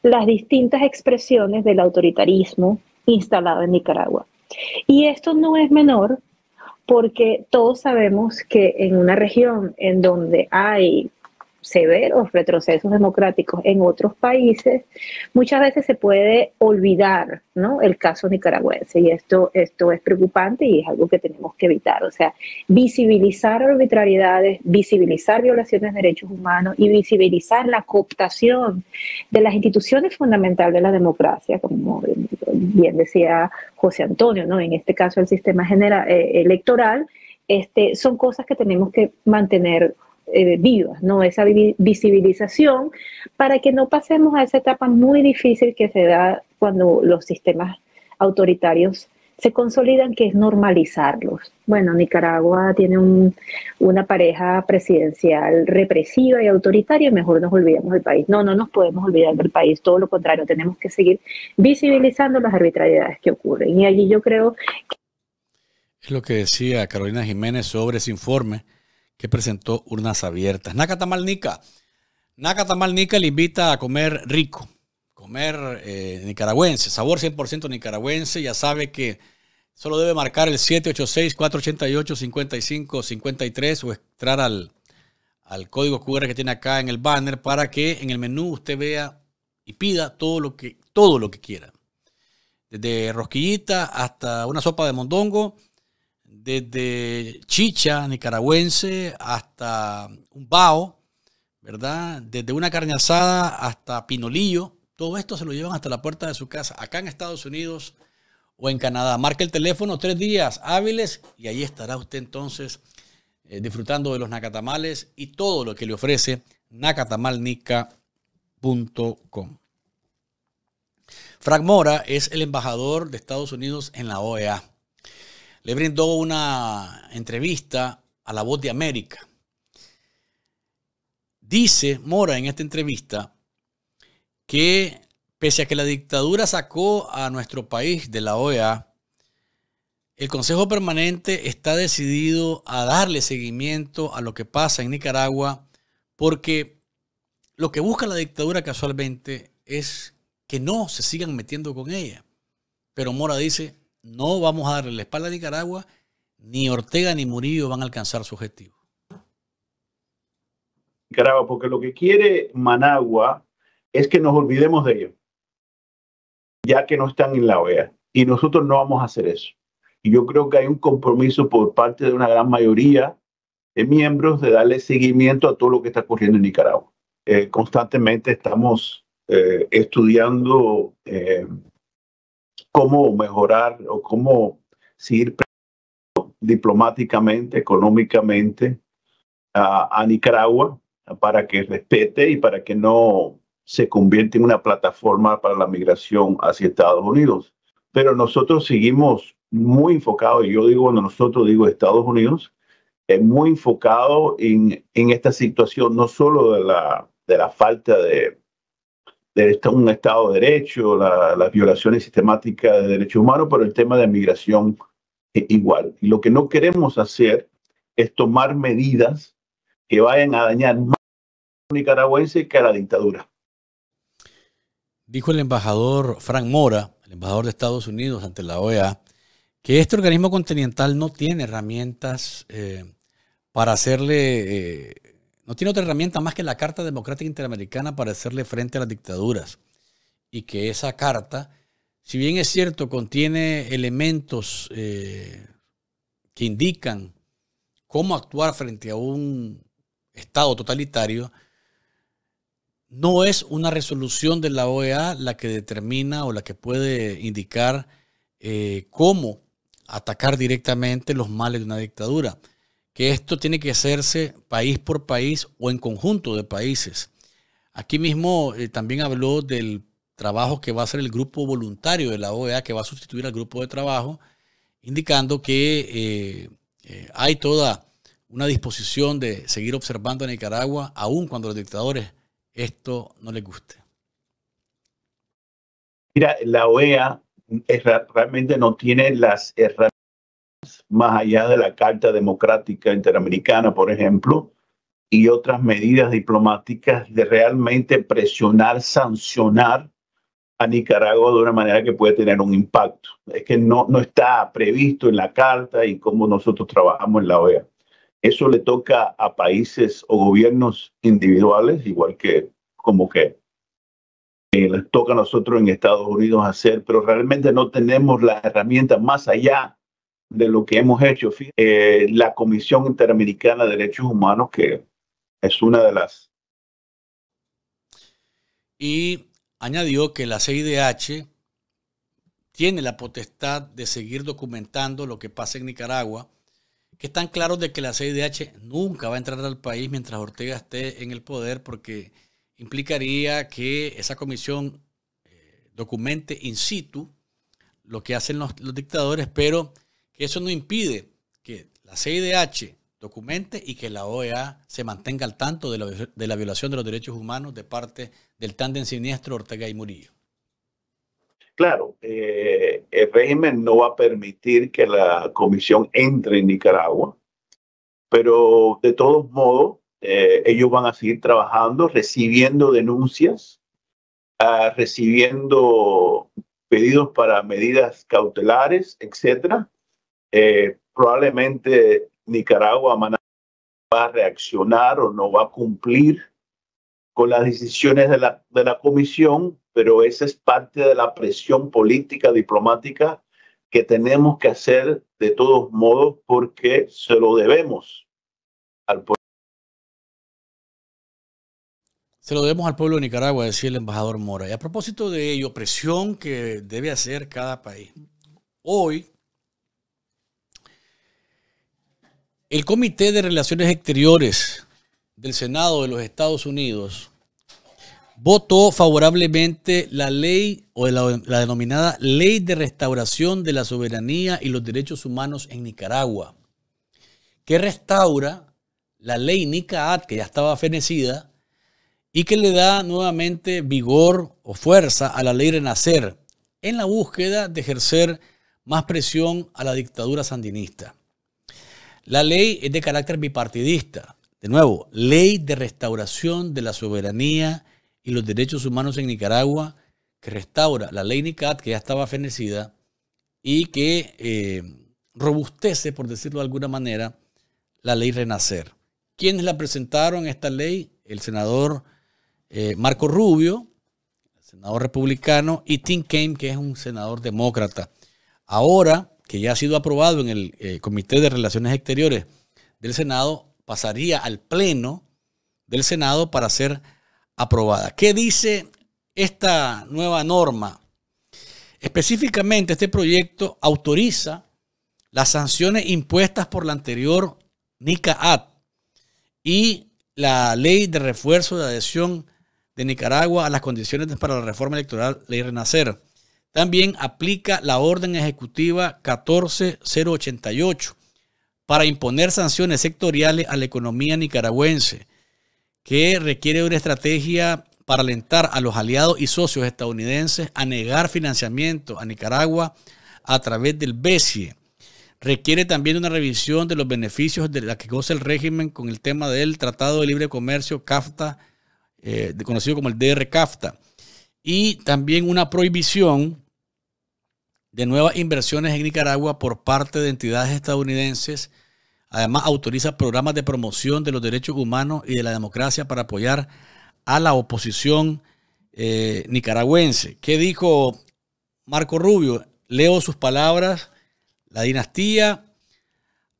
las distintas expresiones del autoritarismo instalado en Nicaragua. Y esto no es menor porque todos sabemos que en una región en donde hay severos retrocesos democráticos en otros países, muchas veces se puede olvidar ¿no? el caso nicaragüense y esto, esto es preocupante y es algo que tenemos que evitar. O sea, visibilizar arbitrariedades, visibilizar violaciones de derechos humanos y visibilizar la cooptación de las instituciones fundamentales de la democracia, como bien decía José Antonio, ¿no? en este caso el sistema eh, electoral, este, son cosas que tenemos que mantener eh, vivas, ¿no? Esa visibilización para que no pasemos a esa etapa muy difícil que se da cuando los sistemas autoritarios se consolidan, que es normalizarlos. Bueno, Nicaragua tiene una pareja presidencial represiva y autoritaria, mejor nos olvidemos del país. No, no nos podemos olvidar del país, todo lo contrario, tenemos que seguir visibilizando las arbitrariedades que ocurren. Y allí yo creo que... Es lo que decía Carolina Jiménez sobre ese informe que presentó urnas abiertas. Nacatamalnica. Nica le invita a comer rico, comer eh, nicaragüense, sabor 100% nicaragüense. Ya sabe que solo debe marcar el 786-488-5553 o entrar al, al código QR que tiene acá en el banner para que en el menú usted vea y pida todo lo que, todo lo que quiera. Desde rosquillita hasta una sopa de mondongo desde chicha nicaragüense hasta un bao, ¿verdad? Desde una carne asada hasta pinolillo, todo esto se lo llevan hasta la puerta de su casa, acá en Estados Unidos o en Canadá. Marca el teléfono tres días hábiles y ahí estará usted entonces eh, disfrutando de los nacatamales y todo lo que le ofrece nacatamalnica.com. Frank Mora es el embajador de Estados Unidos en la OEA le brindó una entrevista a La Voz de América. Dice Mora en esta entrevista que pese a que la dictadura sacó a nuestro país de la OEA, el Consejo Permanente está decidido a darle seguimiento a lo que pasa en Nicaragua porque lo que busca la dictadura casualmente es que no se sigan metiendo con ella. Pero Mora dice, no vamos a darle la espalda a Nicaragua, ni Ortega ni Murillo van a alcanzar su objetivo. Nicaragua, porque lo que quiere Managua es que nos olvidemos de ellos, ya que no están en la OEA. Y nosotros no vamos a hacer eso. Y yo creo que hay un compromiso por parte de una gran mayoría de miembros de darle seguimiento a todo lo que está ocurriendo en Nicaragua. Eh, constantemente estamos eh, estudiando eh, cómo mejorar o cómo seguir diplomáticamente, económicamente a, Nicaragua para que respete y para que no se convierta en una plataforma para la migración hacia Estados Unidos. Pero nosotros seguimos muy enfocados, y yo digo cuando nosotros digo Estados Unidos, es muy enfocado en, en, esta situación, no solo de la, de la falta de, de un Estado de Derecho, las violaciones sistemáticas de derechos humanos, pero el tema de migración es igual. Y lo que no queremos hacer es tomar medidas que vayan a dañar más a los nicaragüenses que a la dictadura. Dijo el embajador Frank Mora, el embajador de Estados Unidos ante la OEA, que este organismo continental no tiene herramientas eh, para hacerle eh, no tiene otra herramienta más que la Carta Democrática Interamericana para hacerle frente a las dictaduras. Y que esa carta, si bien es cierto, contiene elementos eh, que indican cómo actuar frente a un Estado totalitario, no es una resolución de la OEA la que determina o la que puede indicar eh, cómo atacar directamente los males de una dictadura que esto tiene que hacerse país por país o en conjunto de países. Aquí mismo eh, también habló del trabajo que va a hacer el grupo voluntario de la OEA, que va a sustituir al grupo de trabajo, indicando que eh, eh, hay toda una disposición de seguir observando a Nicaragua, aun cuando los dictadores esto no les guste. Mira, la OEA realmente no tiene las herramientas más allá de la Carta Democrática Interamericana, por ejemplo, y otras medidas diplomáticas de realmente presionar, sancionar a Nicaragua de una manera que puede tener un impacto. Es que no, no está previsto en la carta y cómo nosotros trabajamos en la OEA. Eso le toca a países o gobiernos individuales, igual que como que eh, les toca a nosotros en Estados Unidos hacer, pero realmente no tenemos la herramienta más allá de lo que hemos hecho. Eh, la Comisión Interamericana de Derechos Humanos, que es una de las... Y añadió que la CIDH tiene la potestad de seguir documentando lo que pasa en Nicaragua, que están claros de que la CIDH nunca va a entrar al país mientras Ortega esté en el poder, porque implicaría que esa comisión eh, documente in situ lo que hacen los dictadores, pero eso no impide que la CIDH documente y que la OEA se mantenga al tanto de la, violación de los derechos humanos de parte del tándem siniestro Ortega y Murillo. Claro, eh, el régimen no va a permitir que la comisión entre en Nicaragua, pero de todos modos, eh, ellos van a seguir trabajando, recibiendo denuncias, ah, recibiendo pedidos para medidas cautelares, etcétera, eh, probablemente Nicaragua va a reaccionar o no va a cumplir con las decisiones de la, de la comisión, pero esa es parte de la presión política, diplomática que tenemos que hacer de todos modos porque se lo debemos al pueblo. Se lo debemos al pueblo de Nicaragua, decía el embajador Mora. Y a propósito de ello, presión que debe hacer cada país. Hoy, El Comité de Relaciones Exteriores del Senado de los Estados Unidos votó favorablemente la ley o la, denominada Ley de Restauración de la Soberanía y los Derechos Humanos en Nicaragua, que restaura la ley NICAAT, que ya estaba fenecida, y que le da nuevamente vigor o fuerza a la ley Renacer en la búsqueda de ejercer más presión a la dictadura sandinista. La ley es de carácter bipartidista. De nuevo, ley de restauración de la soberanía y los derechos humanos en Nicaragua, que restaura la ley NICAT, que ya estaba fenecida, y que eh, robustece, por decirlo de alguna manera, la ley Renacer. ¿Quiénes la presentaron esta ley? El senador eh, Marco Rubio, senador republicano, y Tim Kaine, que es un senador demócrata. Ahora, que ya ha sido aprobado en el eh, Comité de Relaciones Exteriores del Senado, pasaría al Pleno del Senado para ser aprobada. ¿Qué dice esta nueva norma? Específicamente, este proyecto autoriza las sanciones impuestas por la anterior NICAAT y la ley de refuerzo de adhesión de Nicaragua a las condiciones para la reforma electoral, ley Renacer. También aplica la orden ejecutiva 14088 para imponer sanciones sectoriales a la economía nicaragüense, que requiere una estrategia para alentar a los aliados y socios estadounidenses a negar financiamiento a Nicaragua a través del BESIE. Requiere también una revisión de los beneficios de la que goza el régimen con el tema del Tratado de Libre Comercio CAFTA, eh, conocido como el DR-CAFTA. Y también una prohibición de nuevas inversiones en Nicaragua por parte de entidades estadounidenses. Además, autoriza programas de promoción de los derechos humanos y de la democracia para apoyar a la oposición eh, nicaragüense. ¿Qué dijo Marco Rubio? Leo sus palabras. La dinastía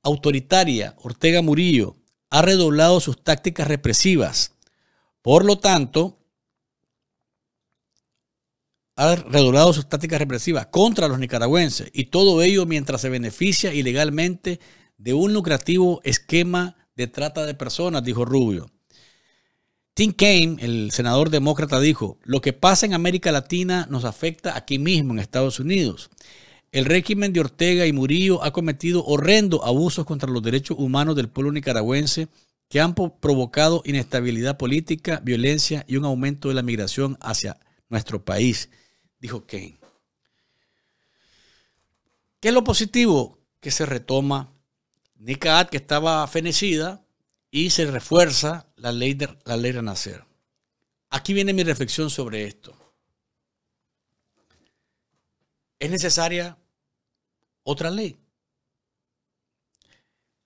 autoritaria Ortega Murillo ha redoblado sus tácticas represivas. Por lo tanto, ha redoblado sus tácticas represivas contra los nicaragüenses y todo ello mientras se beneficia ilegalmente de un lucrativo esquema de trata de personas, dijo Rubio. Tim Kaine, el senador demócrata, dijo, lo que pasa en América Latina nos afecta aquí mismo en Estados Unidos. El régimen de Ortega y Murillo ha cometido horrendos abusos contra los derechos humanos del pueblo nicaragüense que han provocado inestabilidad política, violencia y un aumento de la migración hacia nuestro país dijo Kane. ¿Qué es lo positivo? Que se retoma NICAD, que estaba fenecida, y se refuerza la ley, de, la ley nacer. Aquí viene mi reflexión sobre esto. Es necesaria otra ley.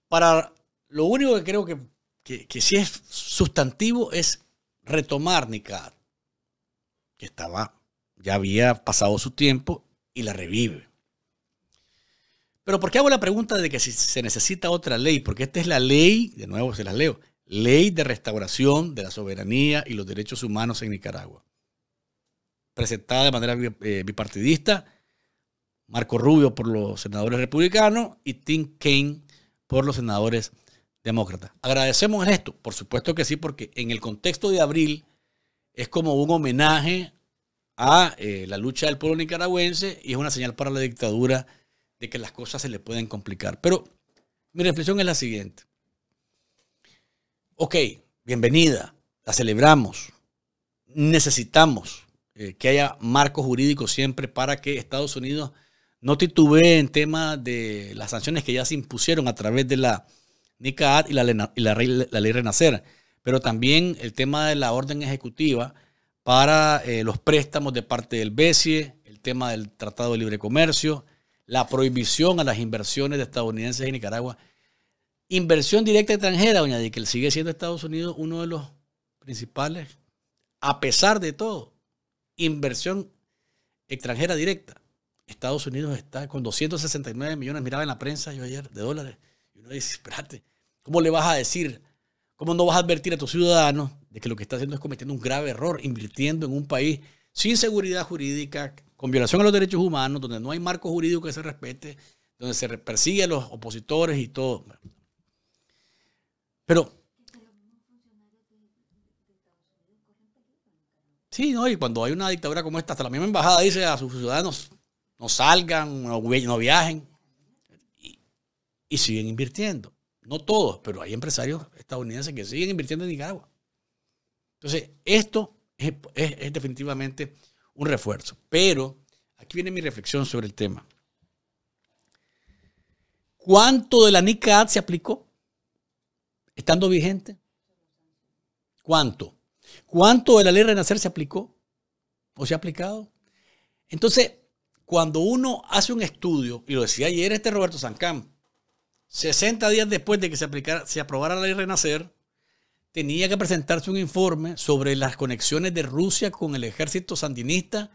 Para lo único que creo que, que, sí es sustantivo es retomar NICAD, que estaba ya había pasado su tiempo y la revive. Pero ¿por qué hago la pregunta de que si se necesita otra ley? Porque esta es la ley, de nuevo se las leo, ley de restauración de la soberanía y los derechos humanos en Nicaragua. Presentada de manera eh, bipartidista, Marco Rubio por los senadores republicanos y Tim Kaine por los senadores demócratas. Agradecemos esto, por supuesto que sí, porque en el contexto de abril es como un homenaje a eh, la lucha del pueblo nicaragüense y es una señal para la dictadura de que las cosas se le pueden complicar. Pero mi reflexión es la siguiente. Ok, bienvenida, la celebramos. Necesitamos eh, que haya marco jurídico siempre para que Estados Unidos no titubee en tema de las sanciones que ya se impusieron a través de la NICAD y, la, la, ley Renacer, pero también el tema de la orden ejecutiva para eh, los préstamos de parte del BCE, el tema del Tratado de Libre Comercio, la prohibición a las inversiones de estadounidenses en Nicaragua. Inversión directa extranjera, doña que sigue siendo Estados Unidos uno de los principales, a pesar de todo. Inversión extranjera directa. Estados Unidos está con 269 millones, miraba en la prensa yo ayer, de dólares. Y uno dice, espérate, ¿cómo le vas a decir? ¿Cómo no vas a advertir a tus ciudadanos es que lo que está haciendo es cometiendo un grave error, invirtiendo en un país sin seguridad jurídica, con violación a los derechos humanos, donde no hay marco jurídico que se respete, donde se persigue a los opositores y todo. Pero... Sí, no, y cuando hay una dictadura como esta, hasta la misma embajada dice a sus ciudadanos, no salgan, no, viajen, y siguen invirtiendo. No todos, pero hay empresarios estadounidenses que siguen invirtiendo en Nicaragua. Entonces, esto es, definitivamente un refuerzo. Pero aquí viene mi reflexión sobre el tema. ¿Cuánto de la NICAD se aplicó estando vigente? ¿Cuánto? ¿Cuánto de la ley Renacer se aplicó o se ha aplicado? Entonces, cuando uno hace un estudio, y lo decía ayer este Roberto Sancán, 60 días después de que se, aplicara, se aprobara la ley Renacer, tenía que presentarse un informe sobre las conexiones de Rusia con el ejército sandinista.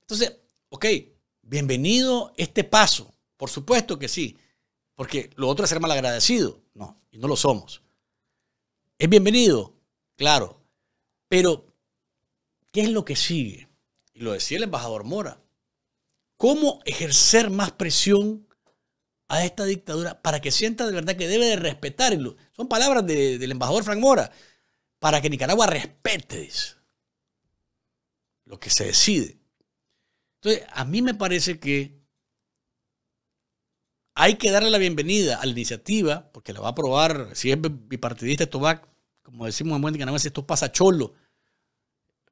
Entonces, ok, bienvenido este paso. Por supuesto que sí, porque lo otro es ser malagradecido. No, y no lo somos. Es bienvenido, claro, pero ¿qué es lo que sigue? Y lo decía el embajador Mora. ¿Cómo ejercer más presión a esta dictadura para que sienta de verdad que debe de respetarlo. Son palabras del embajador Frank Mora, para que Nicaragua respete lo que se decide. Entonces, a mí me parece que hay que darle la bienvenida a la iniciativa, porque la va a aprobar, si es bipartidista esto va, como decimos en buen esto pasa cholo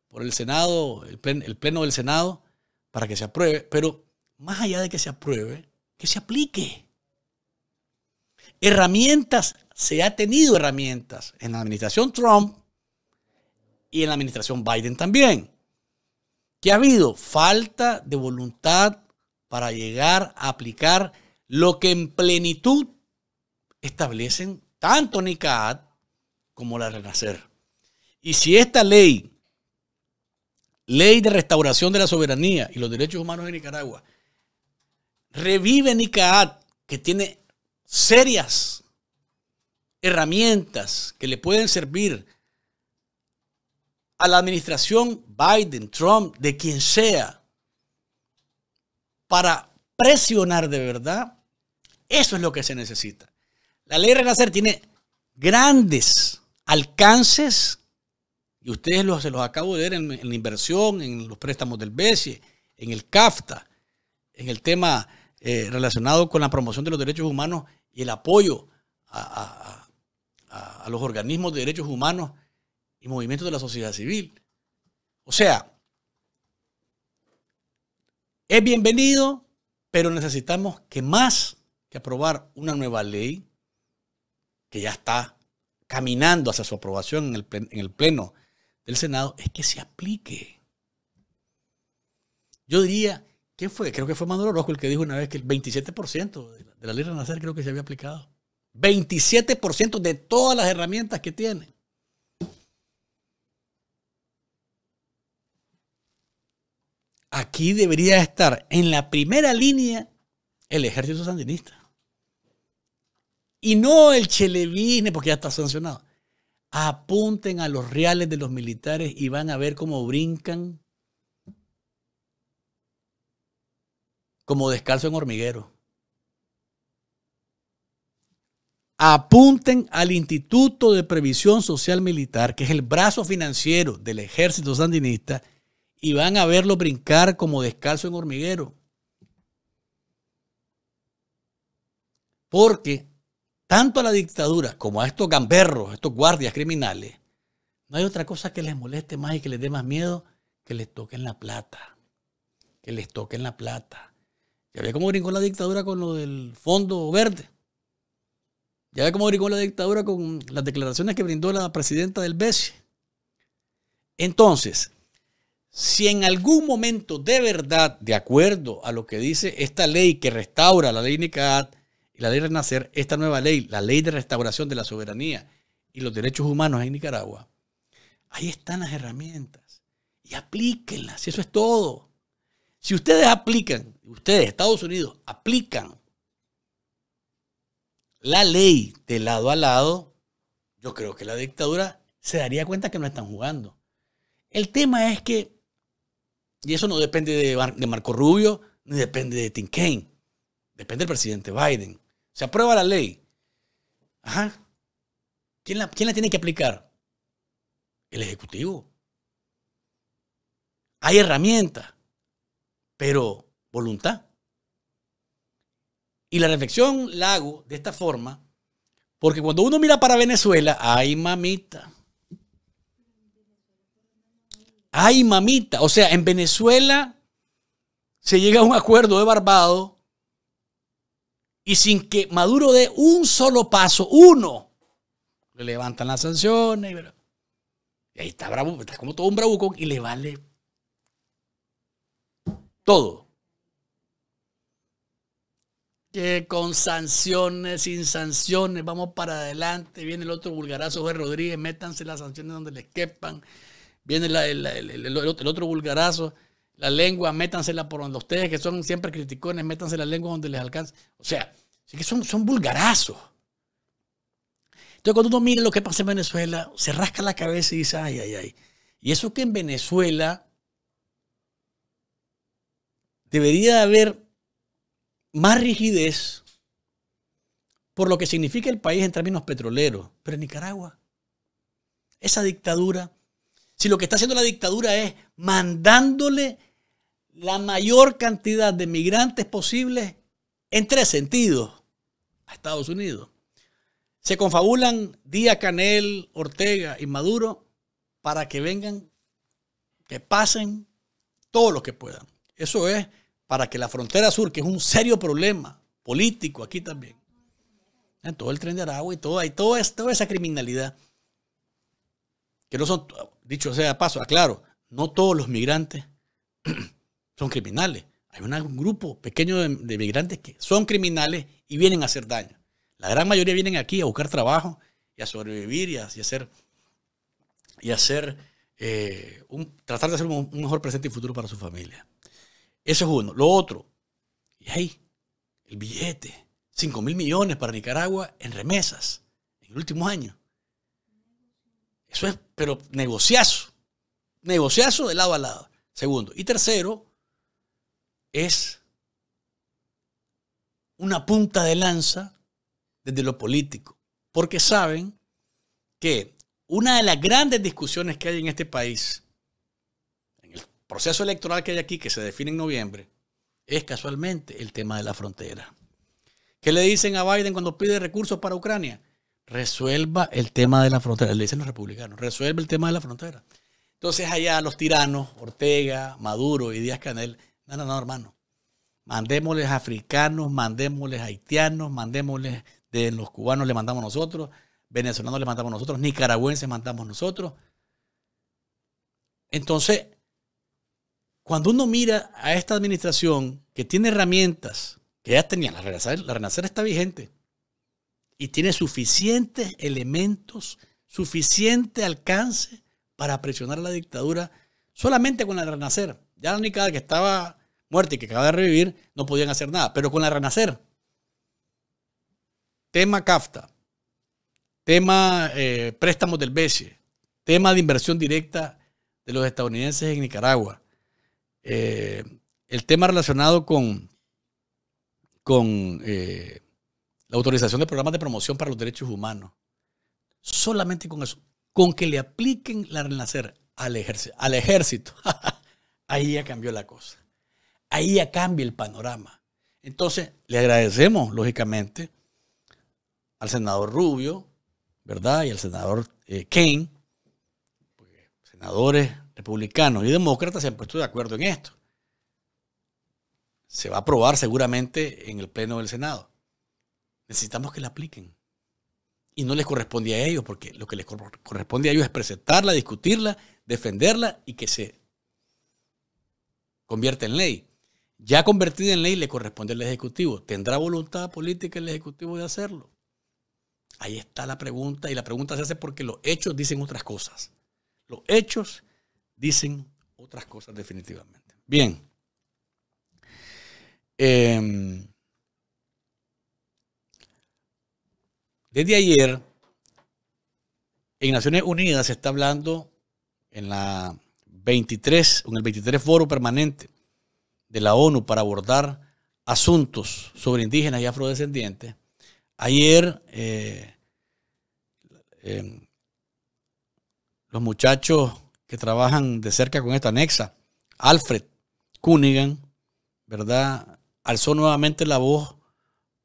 por el Senado, el pleno del Senado, para que se apruebe, pero más allá de que se apruebe, que se aplique herramientas, se ha tenido herramientas en la administración Trump y en la administración Biden también. que ha habido? Falta de voluntad para llegar a aplicar lo que en plenitud establecen tanto NICAD como la Renacer. Y si esta ley, ley de restauración de la soberanía y los derechos humanos en Nicaragua, revive NICAD, que tiene serias herramientas que le pueden servir a la administración Biden, Trump, de quien sea, para presionar de verdad, eso es lo que se necesita. La ley Renacer tiene grandes alcances, y ustedes se los acabo de ver en, la inversión, en los préstamos del BCE, en el CAFTA, en el tema eh, relacionado con la promoción de los derechos humanos y el apoyo a, los organismos de derechos humanos y movimientos de la sociedad civil. O sea, es bienvenido, pero necesitamos que más que aprobar una nueva ley que ya está caminando hacia su aprobación en el, pleno, en el pleno del Senado, es que se aplique. Yo diría, ¿qué fue? Creo que fue Manuel rojo el que dijo una vez que el 27% de de la ley Renacer creo que se había aplicado. 27% de todas las herramientas que tiene. Aquí debería estar en la primera línea el ejército sandinista. Y no el chelevine porque ya está sancionado. Apunten a los reales de los militares y van a ver cómo brincan como descalzo en hormiguero. apunten al Instituto de Previsión Social Militar, que es el brazo financiero del ejército sandinista, y van a verlo brincar como descalzo en hormiguero. Porque tanto a la dictadura como a estos gamberros, estos guardias criminales, no hay otra cosa que les moleste más y que les dé más miedo que les toquen la plata. Que les toquen la plata. Ya ve cómo brincó la dictadura con lo del fondo verde. Ya ve cómo abrigó la dictadura con las declaraciones que brindó la presidenta del BESE. Entonces, si en algún momento de verdad, de acuerdo a lo que dice esta ley que restaura la ley NICAD y la ley Renacer, esta nueva ley, la ley de restauración de la soberanía y los derechos humanos en Nicaragua, ahí están las herramientas y aplíquenlas, eso es todo. Si ustedes aplican, ustedes, Estados Unidos, aplican la ley de lado a lado, yo creo que la dictadura se daría cuenta que no están jugando. El tema es que, y eso no depende de, Marco Rubio, ni depende de Tim Kaine, depende del presidente Biden. Se aprueba la ley. Ajá. la, quién la tiene que aplicar? El Ejecutivo. Hay herramientas, pero voluntad. Y la reflexión la hago de esta forma, porque cuando uno mira para Venezuela, ay mamita. Ay mamita. O sea, en Venezuela se llega a un acuerdo de Barbado y sin que Maduro dé un solo paso, uno, le levantan las sanciones. Y ahí está bravo, está como todo un bravucón y le vale todo que con sanciones, sin sanciones, vamos para adelante. Viene el otro vulgarazo Jorge Rodríguez, métanse las sanciones donde les quepan. Viene el, otro vulgarazo, la lengua, métansela por donde ustedes que son siempre criticones, métanse la lengua donde les alcance. O sea, sí que son, son vulgarazos. Entonces, cuando uno mira lo que pasa en Venezuela, se rasca la cabeza y dice, ay, ay, ay. Y eso que en Venezuela debería haber más rigidez por lo que significa el país en términos petroleros. Pero en Nicaragua, esa dictadura, si lo que está haciendo la dictadura es mandándole la mayor cantidad de migrantes posibles en tres sentidos a Estados Unidos. Se confabulan Díaz Canel, Ortega y Maduro para que vengan, que pasen todos los que puedan. Eso es para que la frontera sur, que es un serio problema político aquí también, en todo el tren de Aragua y toda, y toda, esa criminalidad, que no son, dicho sea paso, aclaro, no todos los migrantes (clears throat) son criminales. Hay un grupo pequeño de, migrantes que son criminales y vienen a hacer daño. La gran mayoría vienen aquí a buscar trabajo y a sobrevivir y a, hacer, y hacer eh, un, tratar de hacer un mejor presente y futuro para su familia. Eso es uno. Lo otro, y ahí, el billete, 5 mil millones para Nicaragua en remesas en el último año. Eso es, pero negociazo. Negociazo de lado a lado. Segundo. Y tercero, es una punta de lanza desde lo político. Porque saben que una de las grandes discusiones que hay en este país proceso electoral que hay aquí, que se define en noviembre, es casualmente el tema de la frontera. ¿Qué le dicen a Biden cuando pide recursos para Ucrania? Resuelva el tema de la frontera. Le dicen los republicanos, resuelve el tema de la frontera. Entonces allá los tiranos, Ortega, Maduro y Díaz Canel, no, no, no, hermano. Mandémosles africanos, mandémosles haitianos, mandémosles de los cubanos, le mandamos nosotros, venezolanos le mandamos nosotros, nicaragüenses mandamos nosotros. Entonces, cuando uno mira a esta administración que tiene herramientas, que ya tenía, la renacer, la renacer está vigente, y tiene suficientes elementos, suficiente alcance para presionar a la dictadura solamente con la renacer. Ya la única que estaba muerta y que acaba de revivir no podían hacer nada, pero con la renacer. Tema CAFTA, tema eh, préstamos del BCE, tema de inversión directa de los estadounidenses en Nicaragua, eh, el tema relacionado con, con eh, la autorización de programas de promoción para los derechos humanos. Solamente con eso, con que le apliquen la renacer al, ejército, al ejército. (laughs) ahí ya cambió la cosa. Ahí ya cambia el panorama. Entonces, le agradecemos, lógicamente, al senador Rubio, ¿verdad? Y al senador eh, Kane, pues, senadores republicanos y demócratas se han puesto de acuerdo en esto. Se va a aprobar seguramente en el Pleno del Senado. Necesitamos que la apliquen. Y no les corresponde a ellos, porque lo que les corresponde a ellos es presentarla, discutirla, defenderla y que se convierta en ley. Ya convertida en ley le corresponde al Ejecutivo. ¿Tendrá voluntad política el Ejecutivo de hacerlo? Ahí está la pregunta y la pregunta se hace porque los hechos dicen otras cosas. Los hechos dicen otras cosas definitivamente. Bien. Em, desde ayer, en Naciones Unidas se está hablando en la 23, en el 23 foro permanente de la ONU para abordar asuntos sobre indígenas y afrodescendientes. Ayer eh, em, los muchachos que trabajan de cerca con esta anexa, Alfred Cunningham, ¿verdad? Alzó nuevamente la voz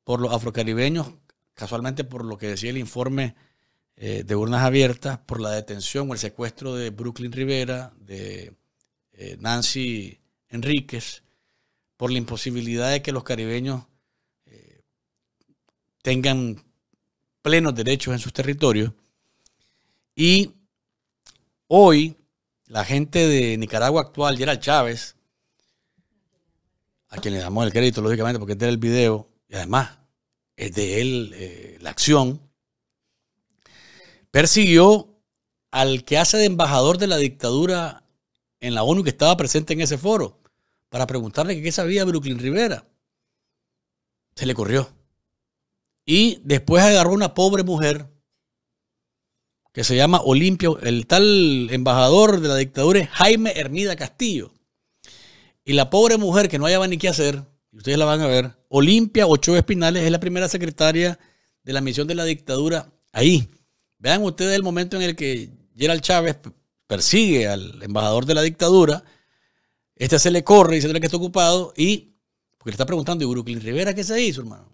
por los afrocaribeños, casualmente por lo que decía el informe eh, de urnas abiertas, por la detención o el secuestro de Brooklyn Rivera, de eh, Nancy Enríquez, por la imposibilidad de que los caribeños eh, tengan plenos derechos en sus territorios. Y hoy la gente de Nicaragua actual, Gerald Chávez, a quien le damos el crédito, lógicamente, porque este era el video, y además es de él eh, la acción, persiguió al que hace de embajador de la dictadura en la ONU que estaba presente en ese foro, para preguntarle qué sabía Brooklyn Rivera. Se le corrió. Y después agarró una pobre mujer que se llama Olimpio, el tal embajador de la dictadura es Jaime Hermida Castillo. Y la pobre mujer que no hallaba ni qué hacer, y ustedes la van a ver, Olimpia Ochoa Espinales es la primera secretaria de la misión de la dictadura ahí. Vean ustedes el momento en el que Gerald Chávez persigue al embajador de la dictadura, este se le corre y se que está ocupado y, porque le está preguntando, ¿y Brooklyn Rivera qué se hizo, hermano?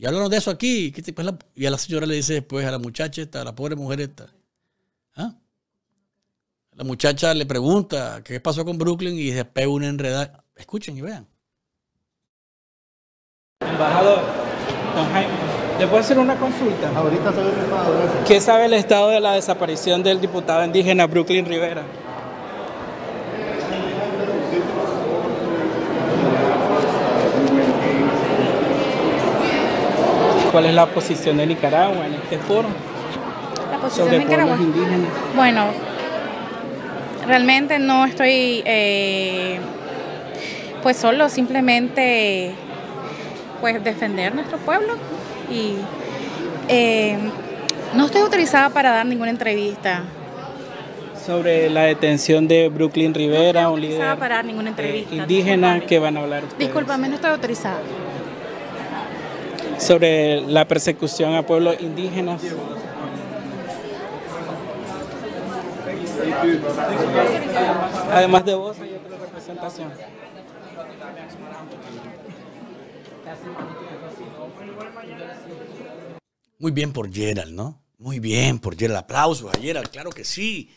Y hablan de eso aquí. Y a la señora le dice después, pues, a la muchacha esta, a la pobre mujer esta. ¿Ah? La muchacha le pregunta qué pasó con Brooklyn y se pega una enredada. Escuchen y vean. Embajador, don Jaime, ¿le puedo hacer una consulta? Ahorita soy el ¿Qué sabe el estado de la desaparición del diputado indígena Brooklyn Rivera? cuál es la posición de Nicaragua en este foro. La posición de Nicaragua. Bueno, realmente no estoy eh, pues solo, simplemente pues defender nuestro pueblo y eh, no estoy autorizada para dar ninguna entrevista. Sobre la detención de Brooklyn Rivera, un líder para eh, indígena que van a hablar. Ustedes. Discúlpame, no estoy autorizada sobre la persecución a pueblos indígenas. Además de vos, hay otra representación. Muy bien por Gerald, ¿no? Muy bien por Gerald. Aplausos a Gerald, claro que sí.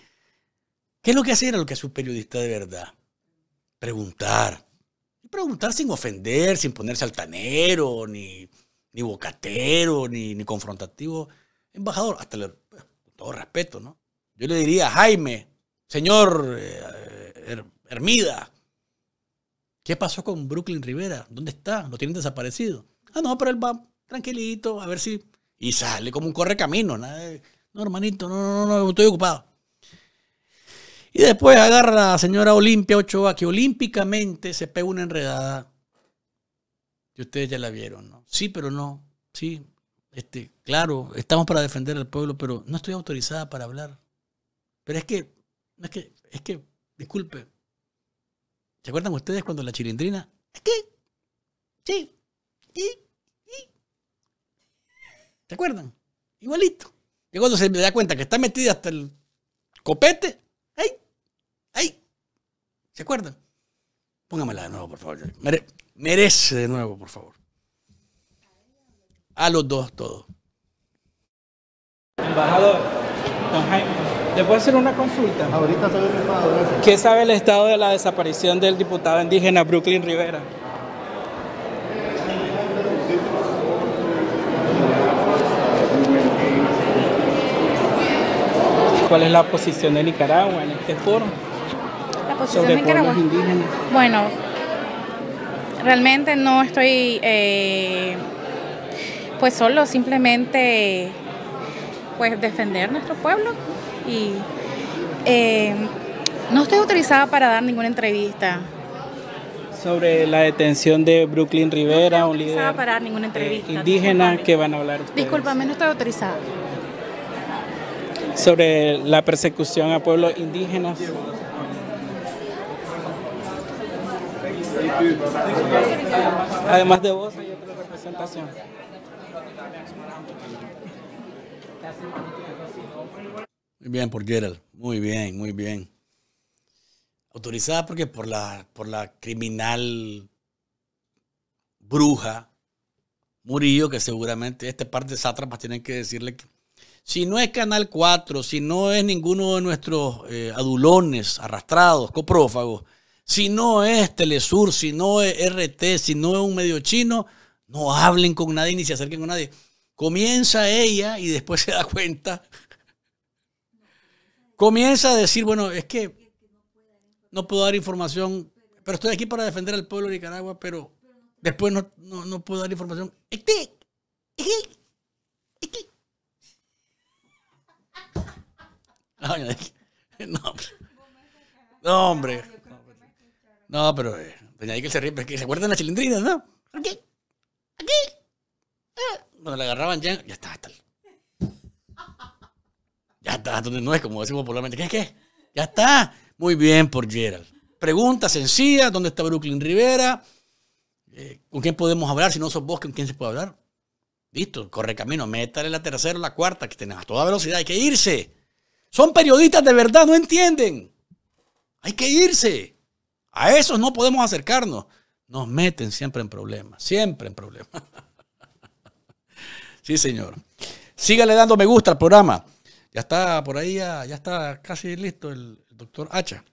¿Qué es lo que hace Gerald? Lo que hace un periodista de verdad. Preguntar. Preguntar sin ofender, sin ponerse altanero, ni ni bocatero, ni, confrontativo. Embajador, hasta le, pues, con todo respeto, ¿no? Yo le diría, Jaime, señor eh, Hermida, ¿qué pasó con Brooklyn Rivera? ¿Dónde está? ¿Lo tienen desaparecido? Ah, no, pero él va tranquilito, a ver si... Y sale como un correcamino. ¿no? Eh, no, hermanito, no, no, no, estoy ocupado. Y después agarra a señora Olimpia Ochoa, que olímpicamente se pega una enredada y ustedes ya la vieron, ¿no? Sí, pero no. Sí, este, claro, estamos para defender al pueblo, pero no estoy autorizada para hablar. Pero es que, es que, es que, disculpe. ¿Se acuerdan ustedes cuando la chilindrina? Es que, sí, y, ¿Se acuerdan? Igualito. Y cuando se me da cuenta que está metida hasta el copete, ¡ay! ¡ay! ¿Se acuerdan? Póngamela de nuevo, por favor merece de nuevo, por favor. A los dos, todos. Embajador, don Jaime, ¿le puedo hacer una consulta? Ahorita ¿Qué sabe el estado de la desaparición del diputado indígena Brooklyn Rivera? ¿Cuál es la posición de Nicaragua en este foro? La posición de Nicaragua. Bueno, Realmente no estoy eh, pues solo, simplemente pues defender nuestro pueblo y eh, no estoy autorizada para dar ninguna entrevista. Sobre la detención de Brooklyn Rivera, un líder para ninguna eh, indígena que van a hablar ustedes. Discúlpame, no estoy autorizada. Sobre la persecución a pueblos indígenas. Además de vos, hay otra representación. Muy bien, por Gerald. Muy bien, muy bien. Autorizada porque por la, por la criminal bruja Murillo, que seguramente este par de sátrapas tienen que decirle que si no es Canal 4, si no es ninguno de nuestros eh, adulones, arrastrados, coprófagos, si no es Telesur, si no es RT, si no es un medio chino, no hablen con nadie ni se acerquen con nadie. Comienza ella y después se da cuenta. Comienza a decir, bueno, es que no puedo dar información, pero estoy aquí para defender al pueblo de Nicaragua, pero después no, puedo dar información. Este, este, este. (laughs) No, hombre. No, hombre. No, pero eh, pues, que se ríe, pues, que se acuerdan las chilindrinas, ¿no? Aquí, aquí. Ah, donde la agarraban ya, ya está, Ya está, donde no es como decimos popularmente. ¿Qué es qué? Ya está. Muy bien por Gerald. Pregunta sencilla, ¿dónde está Brooklyn Rivera? Eh, ¿Con quién podemos hablar? Si no sos vos, ¿con quién se puede hablar? Listo, corre camino, métale la tercera o la cuarta, que tenés a toda velocidad, hay que irse. Son periodistas de verdad, no entienden. Hay que irse. A esos no podemos acercarnos. Nos meten siempre en problemas, siempre en problemas. (laughs) sí, señor. Sígale dando me gusta al programa. Ya está por ahí, ya, está casi listo el, doctor Hacha.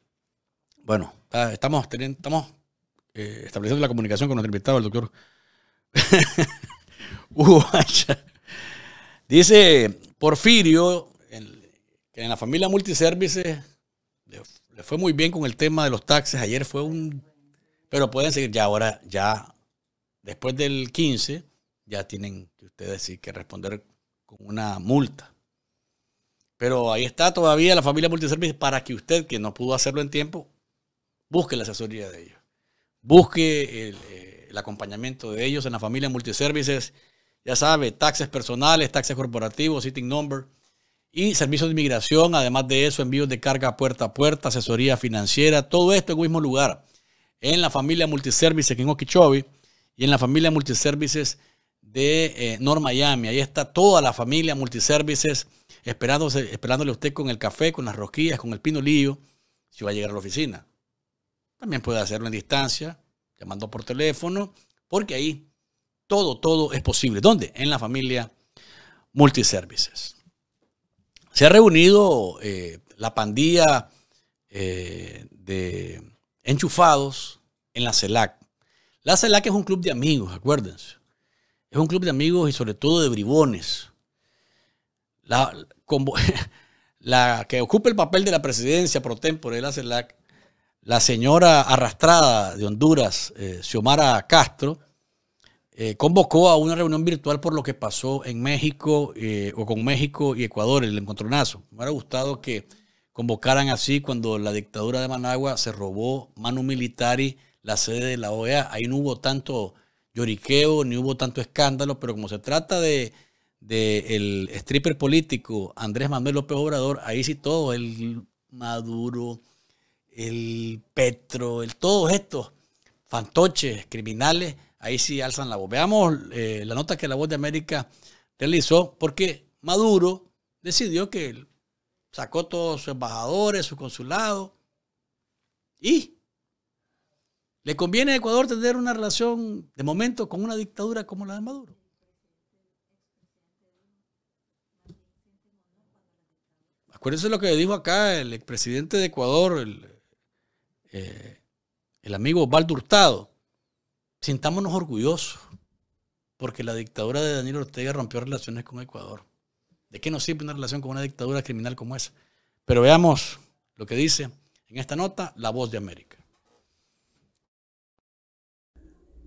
Bueno, estamos, teniendo, estamos eh, estableciendo la comunicación con nuestro invitado, el doctor (laughs) Hugo Hacha. Dice Porfirio, en, que en la familia Multiservices fue muy bien con el tema de los taxes. Ayer fue un... Pero pueden seguir ya ahora, ya después del 15, ya tienen que ustedes sí que responder con una multa. Pero ahí está todavía la familia Multiservice para que usted, que no pudo hacerlo en tiempo, busque la asesoría de ellos. Busque el, eh, el acompañamiento de ellos en la familia Multiservices. Ya sabe, taxes personales, taxes corporativos, sitting number, y servicios de inmigración, además de eso, envíos de carga puerta a puerta, asesoría financiera, todo esto en un mismo lugar, en la familia Multiservices en Okeechobee y en la familia Multiservices de eh, North Miami. Ahí está toda la familia Multiservices esperándose, esperándole a usted con el café, con las rosquillas, con el pino pinolillo, si va a llegar a la oficina. También puede hacerlo en distancia, llamando por teléfono, porque ahí todo, todo es posible. ¿Dónde? En la familia Multiservices. Se ha reunido eh, la pandilla eh, de enchufados en la CELAC. La CELAC es un club de amigos, acuérdense. Es un club de amigos y sobre todo de bribones. La, (laughs) que ocupa el papel de la presidencia pro tempore de la CELAC, la señora arrastrada de Honduras, eh, Xiomara Castro, eh, convocó a una reunión virtual por lo que pasó en México eh, o con México y Ecuador, el encontronazo. Me hubiera gustado que convocaran así cuando la dictadura de Managua se robó Manu Militari, la sede de la OEA. Ahí no hubo tanto lloriqueo, ni hubo tanto escándalo, pero como se trata de, stripper político Andrés Manuel López Obrador, ahí sí todo, el Maduro, el Petro, el todos estos fantoches criminales ahí sí alzan la voz. Veamos eh, la nota que la voz de América realizó, porque Maduro decidió que sacó todos sus embajadores, su consulado, y le conviene a Ecuador tener una relación de momento con una dictadura como la de Maduro. Acuérdense lo que dijo acá el expresidente de Ecuador, el, eh, amigo Valdo Hurtado sintámonos orgullosos, porque la dictadura de Daniel Ortega rompió relaciones con Ecuador. ¿De qué nos sirve una relación con una dictadura criminal como esa? Pero veamos lo que dice en esta nota La Voz de América.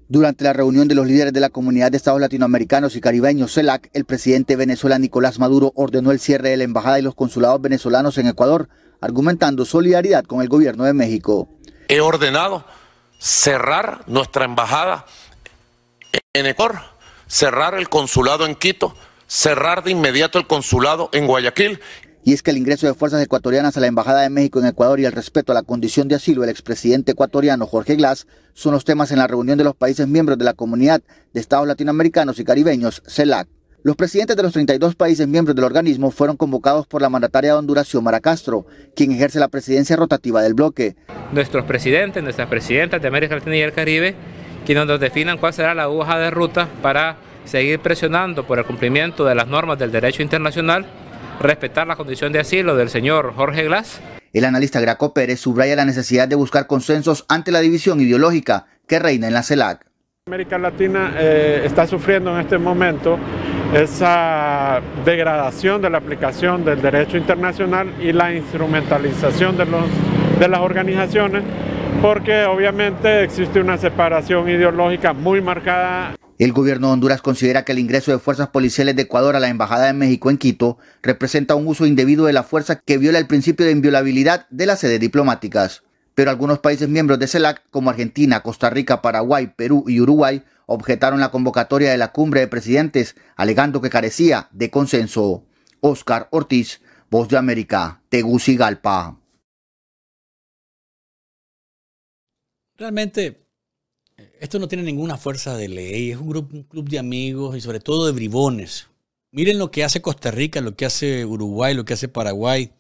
Durante la reunión de los líderes de la Comunidad de Estados Latinoamericanos y Caribeños, CELAC, el presidente Venezuela Nicolás Maduro ordenó el cierre de la embajada y los consulados venezolanos en Ecuador, argumentando solidaridad con el gobierno de México. He ordenado cerrar nuestra embajada en Ecuador, cerrar el consulado en Quito, cerrar de inmediato el consulado en Guayaquil y es que el ingreso de fuerzas ecuatorianas a la Embajada de México en Ecuador y el respeto a la condición de asilo del expresidente ecuatoriano Jorge Glass son los temas en la reunión de los países miembros de la Comunidad de Estados Latinoamericanos y Caribeños, CELAC. Los presidentes de los 32 países miembros del organismo fueron convocados por la mandataria de Honduras, Xiomara Castro, quien ejerce la presidencia rotativa del bloque. Nuestros presidentes, nuestras presidentas de América Latina y el Caribe, quienes nos definan cuál será la hoja de ruta para seguir presionando por el cumplimiento de las normas del derecho internacional, respetar la condición de asilo del señor Jorge Glass. El analista Graco Pérez subraya la necesidad de buscar consensos ante la división ideológica que reina en la CELAC. América Latina eh, está sufriendo en este momento esa degradación de la aplicación del derecho internacional y la instrumentalización de, de las organizaciones, porque obviamente existe una separación ideológica muy marcada. El gobierno de Honduras considera que el ingreso de fuerzas policiales de Ecuador a la Embajada de México en Quito representa un uso indebido de la fuerza que viola el principio de inviolabilidad de las sedes diplomáticas. Pero algunos países miembros de CELAC, como Argentina, Costa Rica, Paraguay, Perú y Uruguay, objetaron la convocatoria de la cumbre de presidentes, alegando que carecía de consenso. Oscar Ortiz, Voz de América, Tegucigalpa. Realmente, esto no tiene ninguna fuerza de ley, es un, grupo, club de amigos y sobre todo de bribones. Miren lo que hace Costa Rica, lo que hace Uruguay, lo que hace Paraguay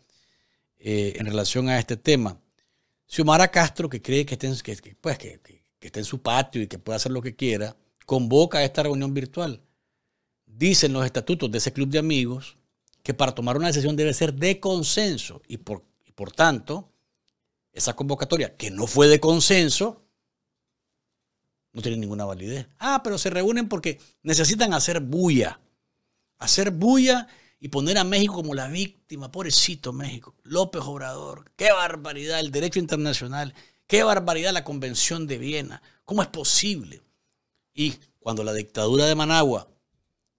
eh, en relación a este tema. Xiomara Castro, que cree que, que, que pues, que esté en su patio y que pueda hacer lo que quiera, convoca a esta reunión virtual. Dicen los estatutos de ese club de amigos que para tomar una decisión debe ser de consenso y por, por tanto, esa convocatoria que no fue de consenso no tiene ninguna validez. Ah, pero se reúnen porque necesitan hacer bulla. Hacer bulla y poner a México como la víctima. Pobrecito México. López Obrador. Qué barbaridad. El derecho internacional. Qué barbaridad la Convención de Viena. ¿Cómo es posible? Y cuando la dictadura de Managua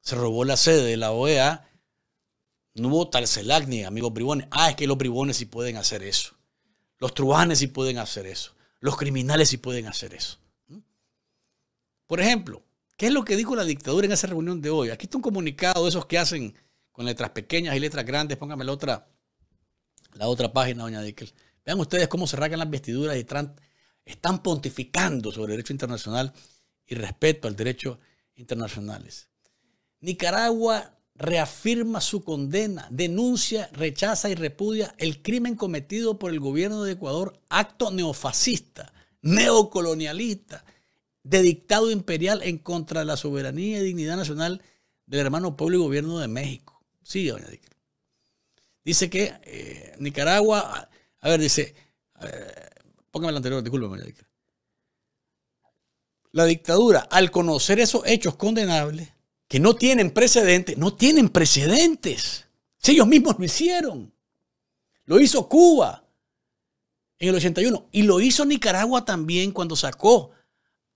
se robó la sede de la OEA, no hubo tal ni amigos bribones. Ah, es que los bribones sí pueden hacer eso. Los truhanes sí pueden hacer eso. Los criminales sí pueden hacer eso. ¿Mm? Por ejemplo, ¿qué es lo que dijo la dictadura en esa reunión de hoy? Aquí está un comunicado de esos que hacen con letras pequeñas y letras grandes. Póngame la otra, la otra página, doña Dickel. Vean ustedes cómo se arrancan las vestiduras y están pontificando sobre el derecho internacional y respeto al derecho internacionales. Nicaragua reafirma su condena, denuncia, rechaza y repudia el crimen cometido por el gobierno de Ecuador, acto neofascista, neocolonialista, de dictado imperial en contra de la soberanía y dignidad nacional del hermano pueblo y gobierno de México. Sí, doña Dick. Dice que eh, Nicaragua a ver, dice, póngame la anterior, artículo La dictadura, al conocer esos hechos condenables, que no tienen precedentes, no tienen precedentes. Si ellos mismos lo hicieron. Lo hizo Cuba en el 81 y lo hizo Nicaragua también cuando sacó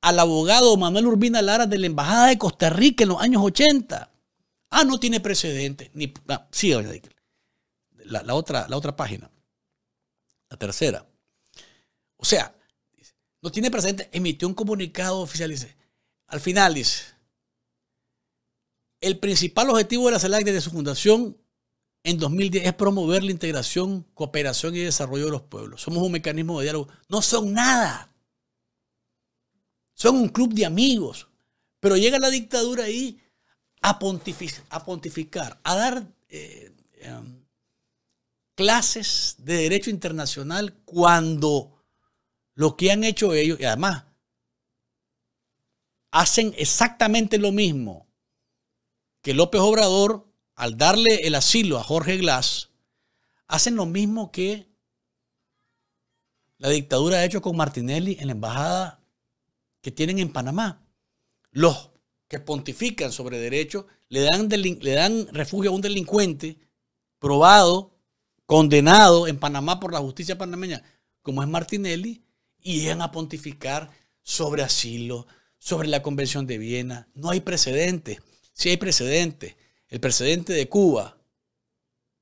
al abogado Manuel Urbina Lara de la Embajada de Costa Rica en los años 80. Ah, no tiene precedentes. Ni, ah, sí, la, la, otra, la otra página. La tercera. O sea, no tiene presente, emitió un comunicado oficial, dice. Al final dice, el principal objetivo de la CELAC desde su fundación en 2010 es promover la integración, cooperación y desarrollo de los pueblos. Somos un mecanismo de diálogo. No son nada. Son un club de amigos. Pero llega la dictadura ahí a, a pontificar, a dar eh, em, clases de derecho internacional cuando lo que han hecho ellos, y además hacen exactamente lo mismo que López Obrador al darle el asilo a Jorge Glass, hacen lo mismo que la dictadura ha hecho con Martinelli en la embajada que tienen en Panamá. Los que pontifican sobre derecho le dan, le dan refugio a un delincuente probado condenado en Panamá por la justicia panameña, como es Martinelli, y llegan a pontificar sobre asilo, sobre la Convención de Viena. No hay precedentes. Sí hay precedentes. El precedente de Cuba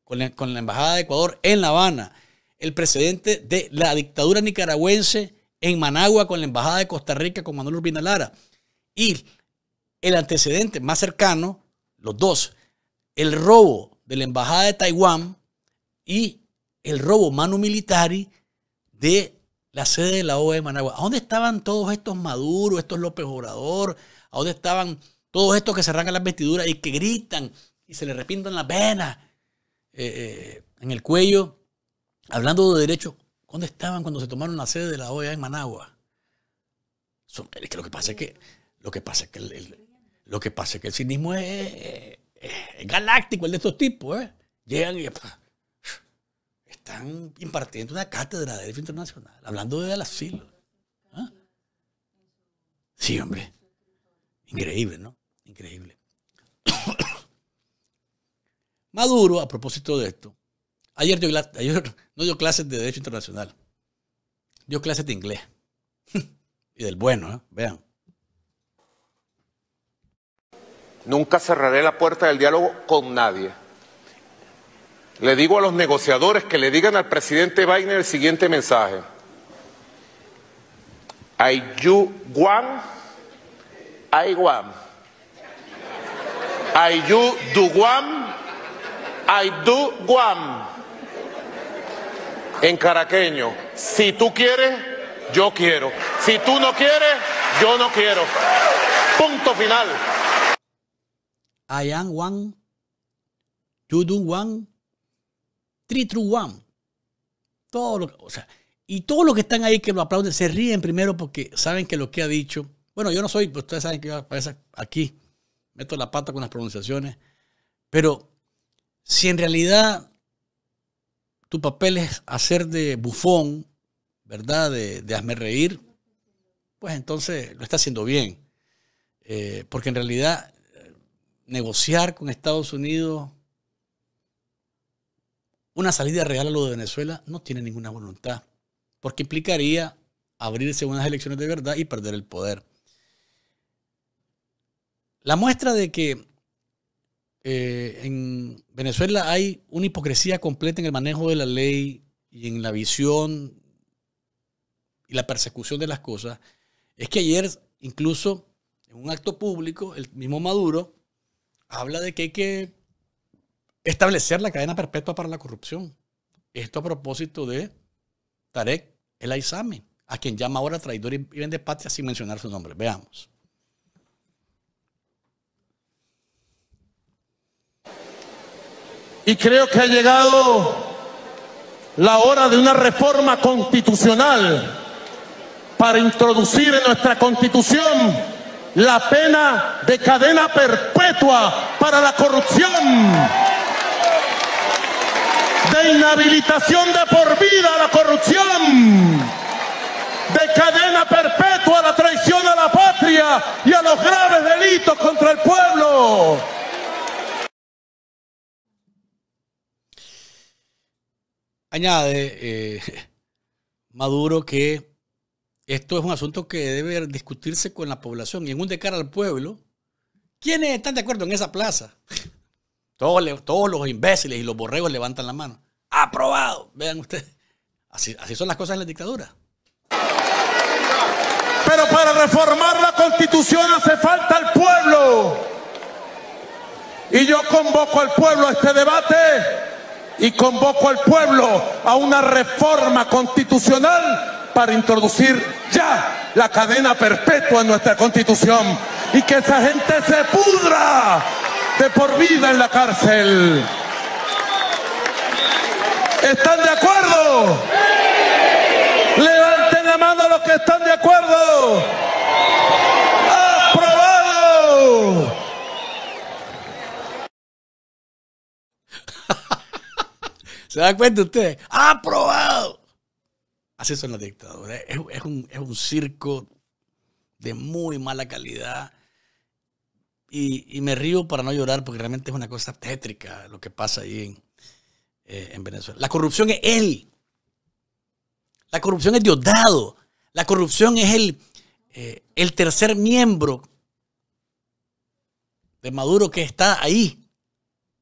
con la, con la Embajada de Ecuador en La Habana. El precedente de la dictadura nicaragüense en Managua con la Embajada de Costa Rica con Manuel Urbina Lara. Y el antecedente más cercano, los dos, el robo de la Embajada de Taiwán y el robo mano militari de la sede de la OEA de Managua. ¿A dónde estaban todos estos Maduro, estos López Obrador? ¿A dónde estaban todos estos que se arrancan las vestiduras y que gritan y se le repintan las venas eh, eh, en el cuello? Hablando de derechos, ¿dónde estaban cuando se tomaron la sede de la OEA en Managua? lo que pasa es que lo que pasa que el, lo que pasa que el cinismo es, es galáctico el de estos tipos, ¿eh? Llegan y están impartiendo una cátedra de Derecho Internacional, hablando de las ¿Ah? Sí, hombre. Increíble, ¿no? Increíble. (coughs) Maduro, a propósito de esto, ayer, ayer no dio clases de Derecho Internacional, dio clases de inglés. (laughs) y del bueno, ¿eh? Vean. Nunca cerraré la puerta del diálogo con nadie le digo a los negociadores que le digan al presidente Biden el siguiente mensaje. I you ayu I ayu I you do guan, I do En caraqueño, si tú quieres, yo quiero. Si tú no quieres, yo no quiero. Punto final. I am one, you do one, 3, 1. Todo lo, y todos los que están ahí que lo aplauden se ríen primero porque saben que lo que ha dicho. Bueno, yo no soy, pues ustedes saben que yo aquí meto la pata con las pronunciaciones. Pero si en realidad tu papel es hacer de bufón, ¿verdad? De, hazme reír, pues entonces lo está haciendo bien. Eh, porque en realidad eh, negociar con Estados Unidos una salida real a lo de Venezuela no tiene ninguna voluntad, porque implicaría abrirse unas elecciones de verdad y perder el poder. La muestra de que eh, en Venezuela hay una hipocresía completa en el manejo de la ley y en la visión y la persecución de las cosas, es que ayer incluso en un acto público el mismo Maduro habla de que hay que Establecer la cadena perpetua para la corrupción. Esto a propósito de Tarek El Aizame, a quien llama ahora traidor y vende patria sin mencionar su nombre. Veamos. Y creo que ha llegado la hora de una reforma constitucional para introducir en nuestra constitución la pena de cadena perpetua para la corrupción de inhabilitación de por vida a la corrupción, de cadena perpetua a la traición a la patria y a los graves delitos contra el pueblo. Añade eh, Maduro que esto es un asunto que debe discutirse con la población y en un de cara al pueblo. ¿Quiénes están de acuerdo en esa plaza? (laughs) Todos, todos, los imbéciles y los borregos levantan la mano aprobado. Vean ustedes, así, así son las cosas en la dictadura. Pero para reformar la constitución hace falta el pueblo. Y yo convoco al pueblo a este debate y convoco al pueblo a una reforma constitucional para introducir ya la cadena perpetua en nuestra constitución y que esa gente se pudra de por vida en la cárcel. ¿Están de acuerdo? Levanten la mano los que están de acuerdo. ¡Aprobado! (laughs) ¿Se da cuenta usted? ¡Aprobado! Así son las dictaduras. Es, es, un, circo de muy mala calidad. Y, y, me río para no llorar porque realmente es una cosa tétrica lo que pasa ahí en, eh, en Venezuela. La corrupción es él. La corrupción es Diosdado. La corrupción es el, eh, el tercer miembro de Maduro que está ahí,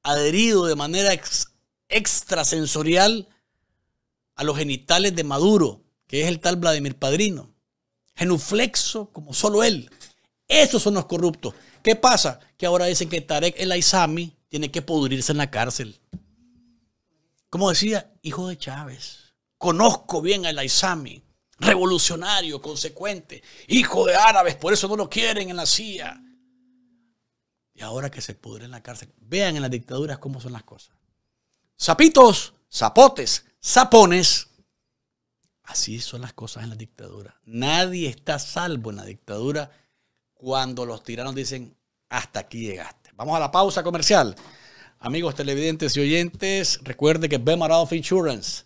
adherido de manera extrasensorial a los genitales de Maduro, que es el tal Vladimir Padrino. Genuflexo como solo él. Esos son los corruptos. ¿Qué pasa? Que ahora dicen que Tarek el Aizami tiene que pudrirse en la cárcel. Como decía, hijo de Chávez. Conozco bien al Aizami, revolucionario, consecuente, hijo de árabes, por eso no lo quieren en la CIA. Y ahora que se pudre en la cárcel, vean en las dictaduras cómo son las cosas. Zapitos, zapotes, zapones. Así son las cosas en la dictadura. Nadie está salvo en la dictadura cuando los tiranos dicen, hasta aquí llegaste. Vamos a la pausa comercial. Amigos televidentes y oyentes, recuerde que Bemaroff Insurance,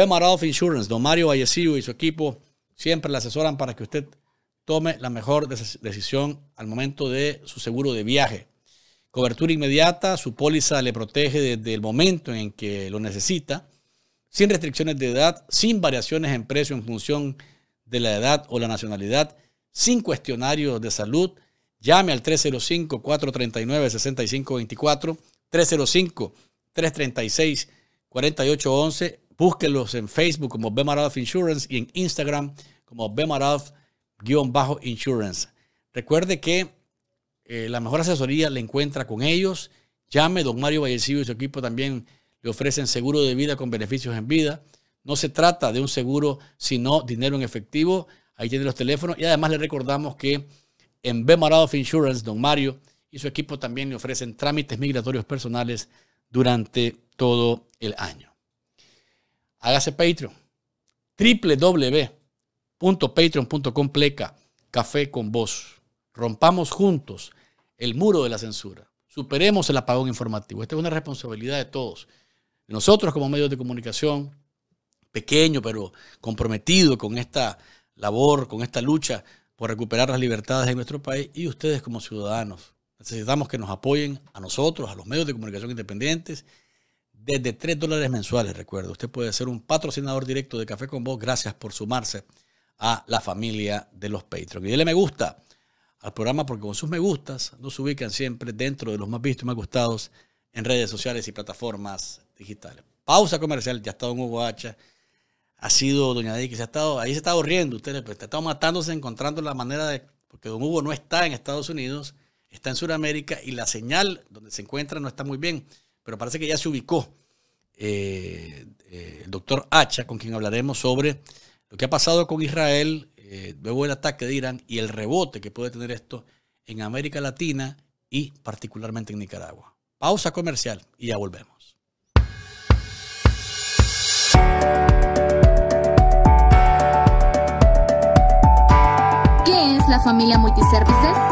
Off Insurance, don Mario Vallecillo y su equipo siempre le asesoran para que usted tome la mejor decisión al momento de su seguro de viaje. Cobertura inmediata, su póliza le protege desde el momento en que lo necesita, sin restricciones de edad, sin variaciones en precio en función de la edad o la nacionalidad, sin cuestionarios de salud. Llame al 305-439-6524 305-336-4811. Búsquenlos en Facebook como Bemaralf Insurance y en Instagram como bajo insurance Recuerde que eh, la mejor asesoría la encuentra con ellos. Llame, don Mario Vallecillo y su equipo también le ofrecen seguro de vida con beneficios en vida. No se trata de un seguro, sino dinero en efectivo. Ahí tiene los teléfonos. Y además le recordamos que en Bmarado Insurance, don Mario, y su equipo también le ofrecen trámites migratorios personales durante todo el año. Hágase Patreon. www.patreon.com pleca café con voz. Rompamos juntos el muro de la censura. Superemos el apagón informativo. Esta es una responsabilidad de todos. nosotros como medios de comunicación, pequeño pero comprometido con esta labor, con esta lucha por recuperar las libertades de nuestro país y ustedes como ciudadanos Necesitamos que nos apoyen a nosotros, a los medios de comunicación independientes, desde 3 dólares mensuales, recuerdo. Usted puede ser un patrocinador directo de Café con Vos. Gracias por sumarse a la familia de los Patreons. Y le me gusta al programa porque con sus me gustas nos ubican siempre dentro de los más vistos y más gustados en redes sociales y plataformas digitales. Pausa comercial, ya está Don Hugo Hacha, ha sido Doña Dick, que se ha estado, ahí se está estado ustedes, están matándose encontrando la manera de, porque Don Hugo no está en Estados Unidos, está en Sudamérica y la señal donde se encuentra no está muy bien, pero parece que ya se ubicó eh, eh, el doctor Hacha, con quien hablaremos sobre lo que ha pasado con Israel eh, luego del ataque de Irán y el rebote que puede tener esto en América Latina y particularmente en Nicaragua. Pausa comercial y ya volvemos. ¿Qué es la familia Multiservices?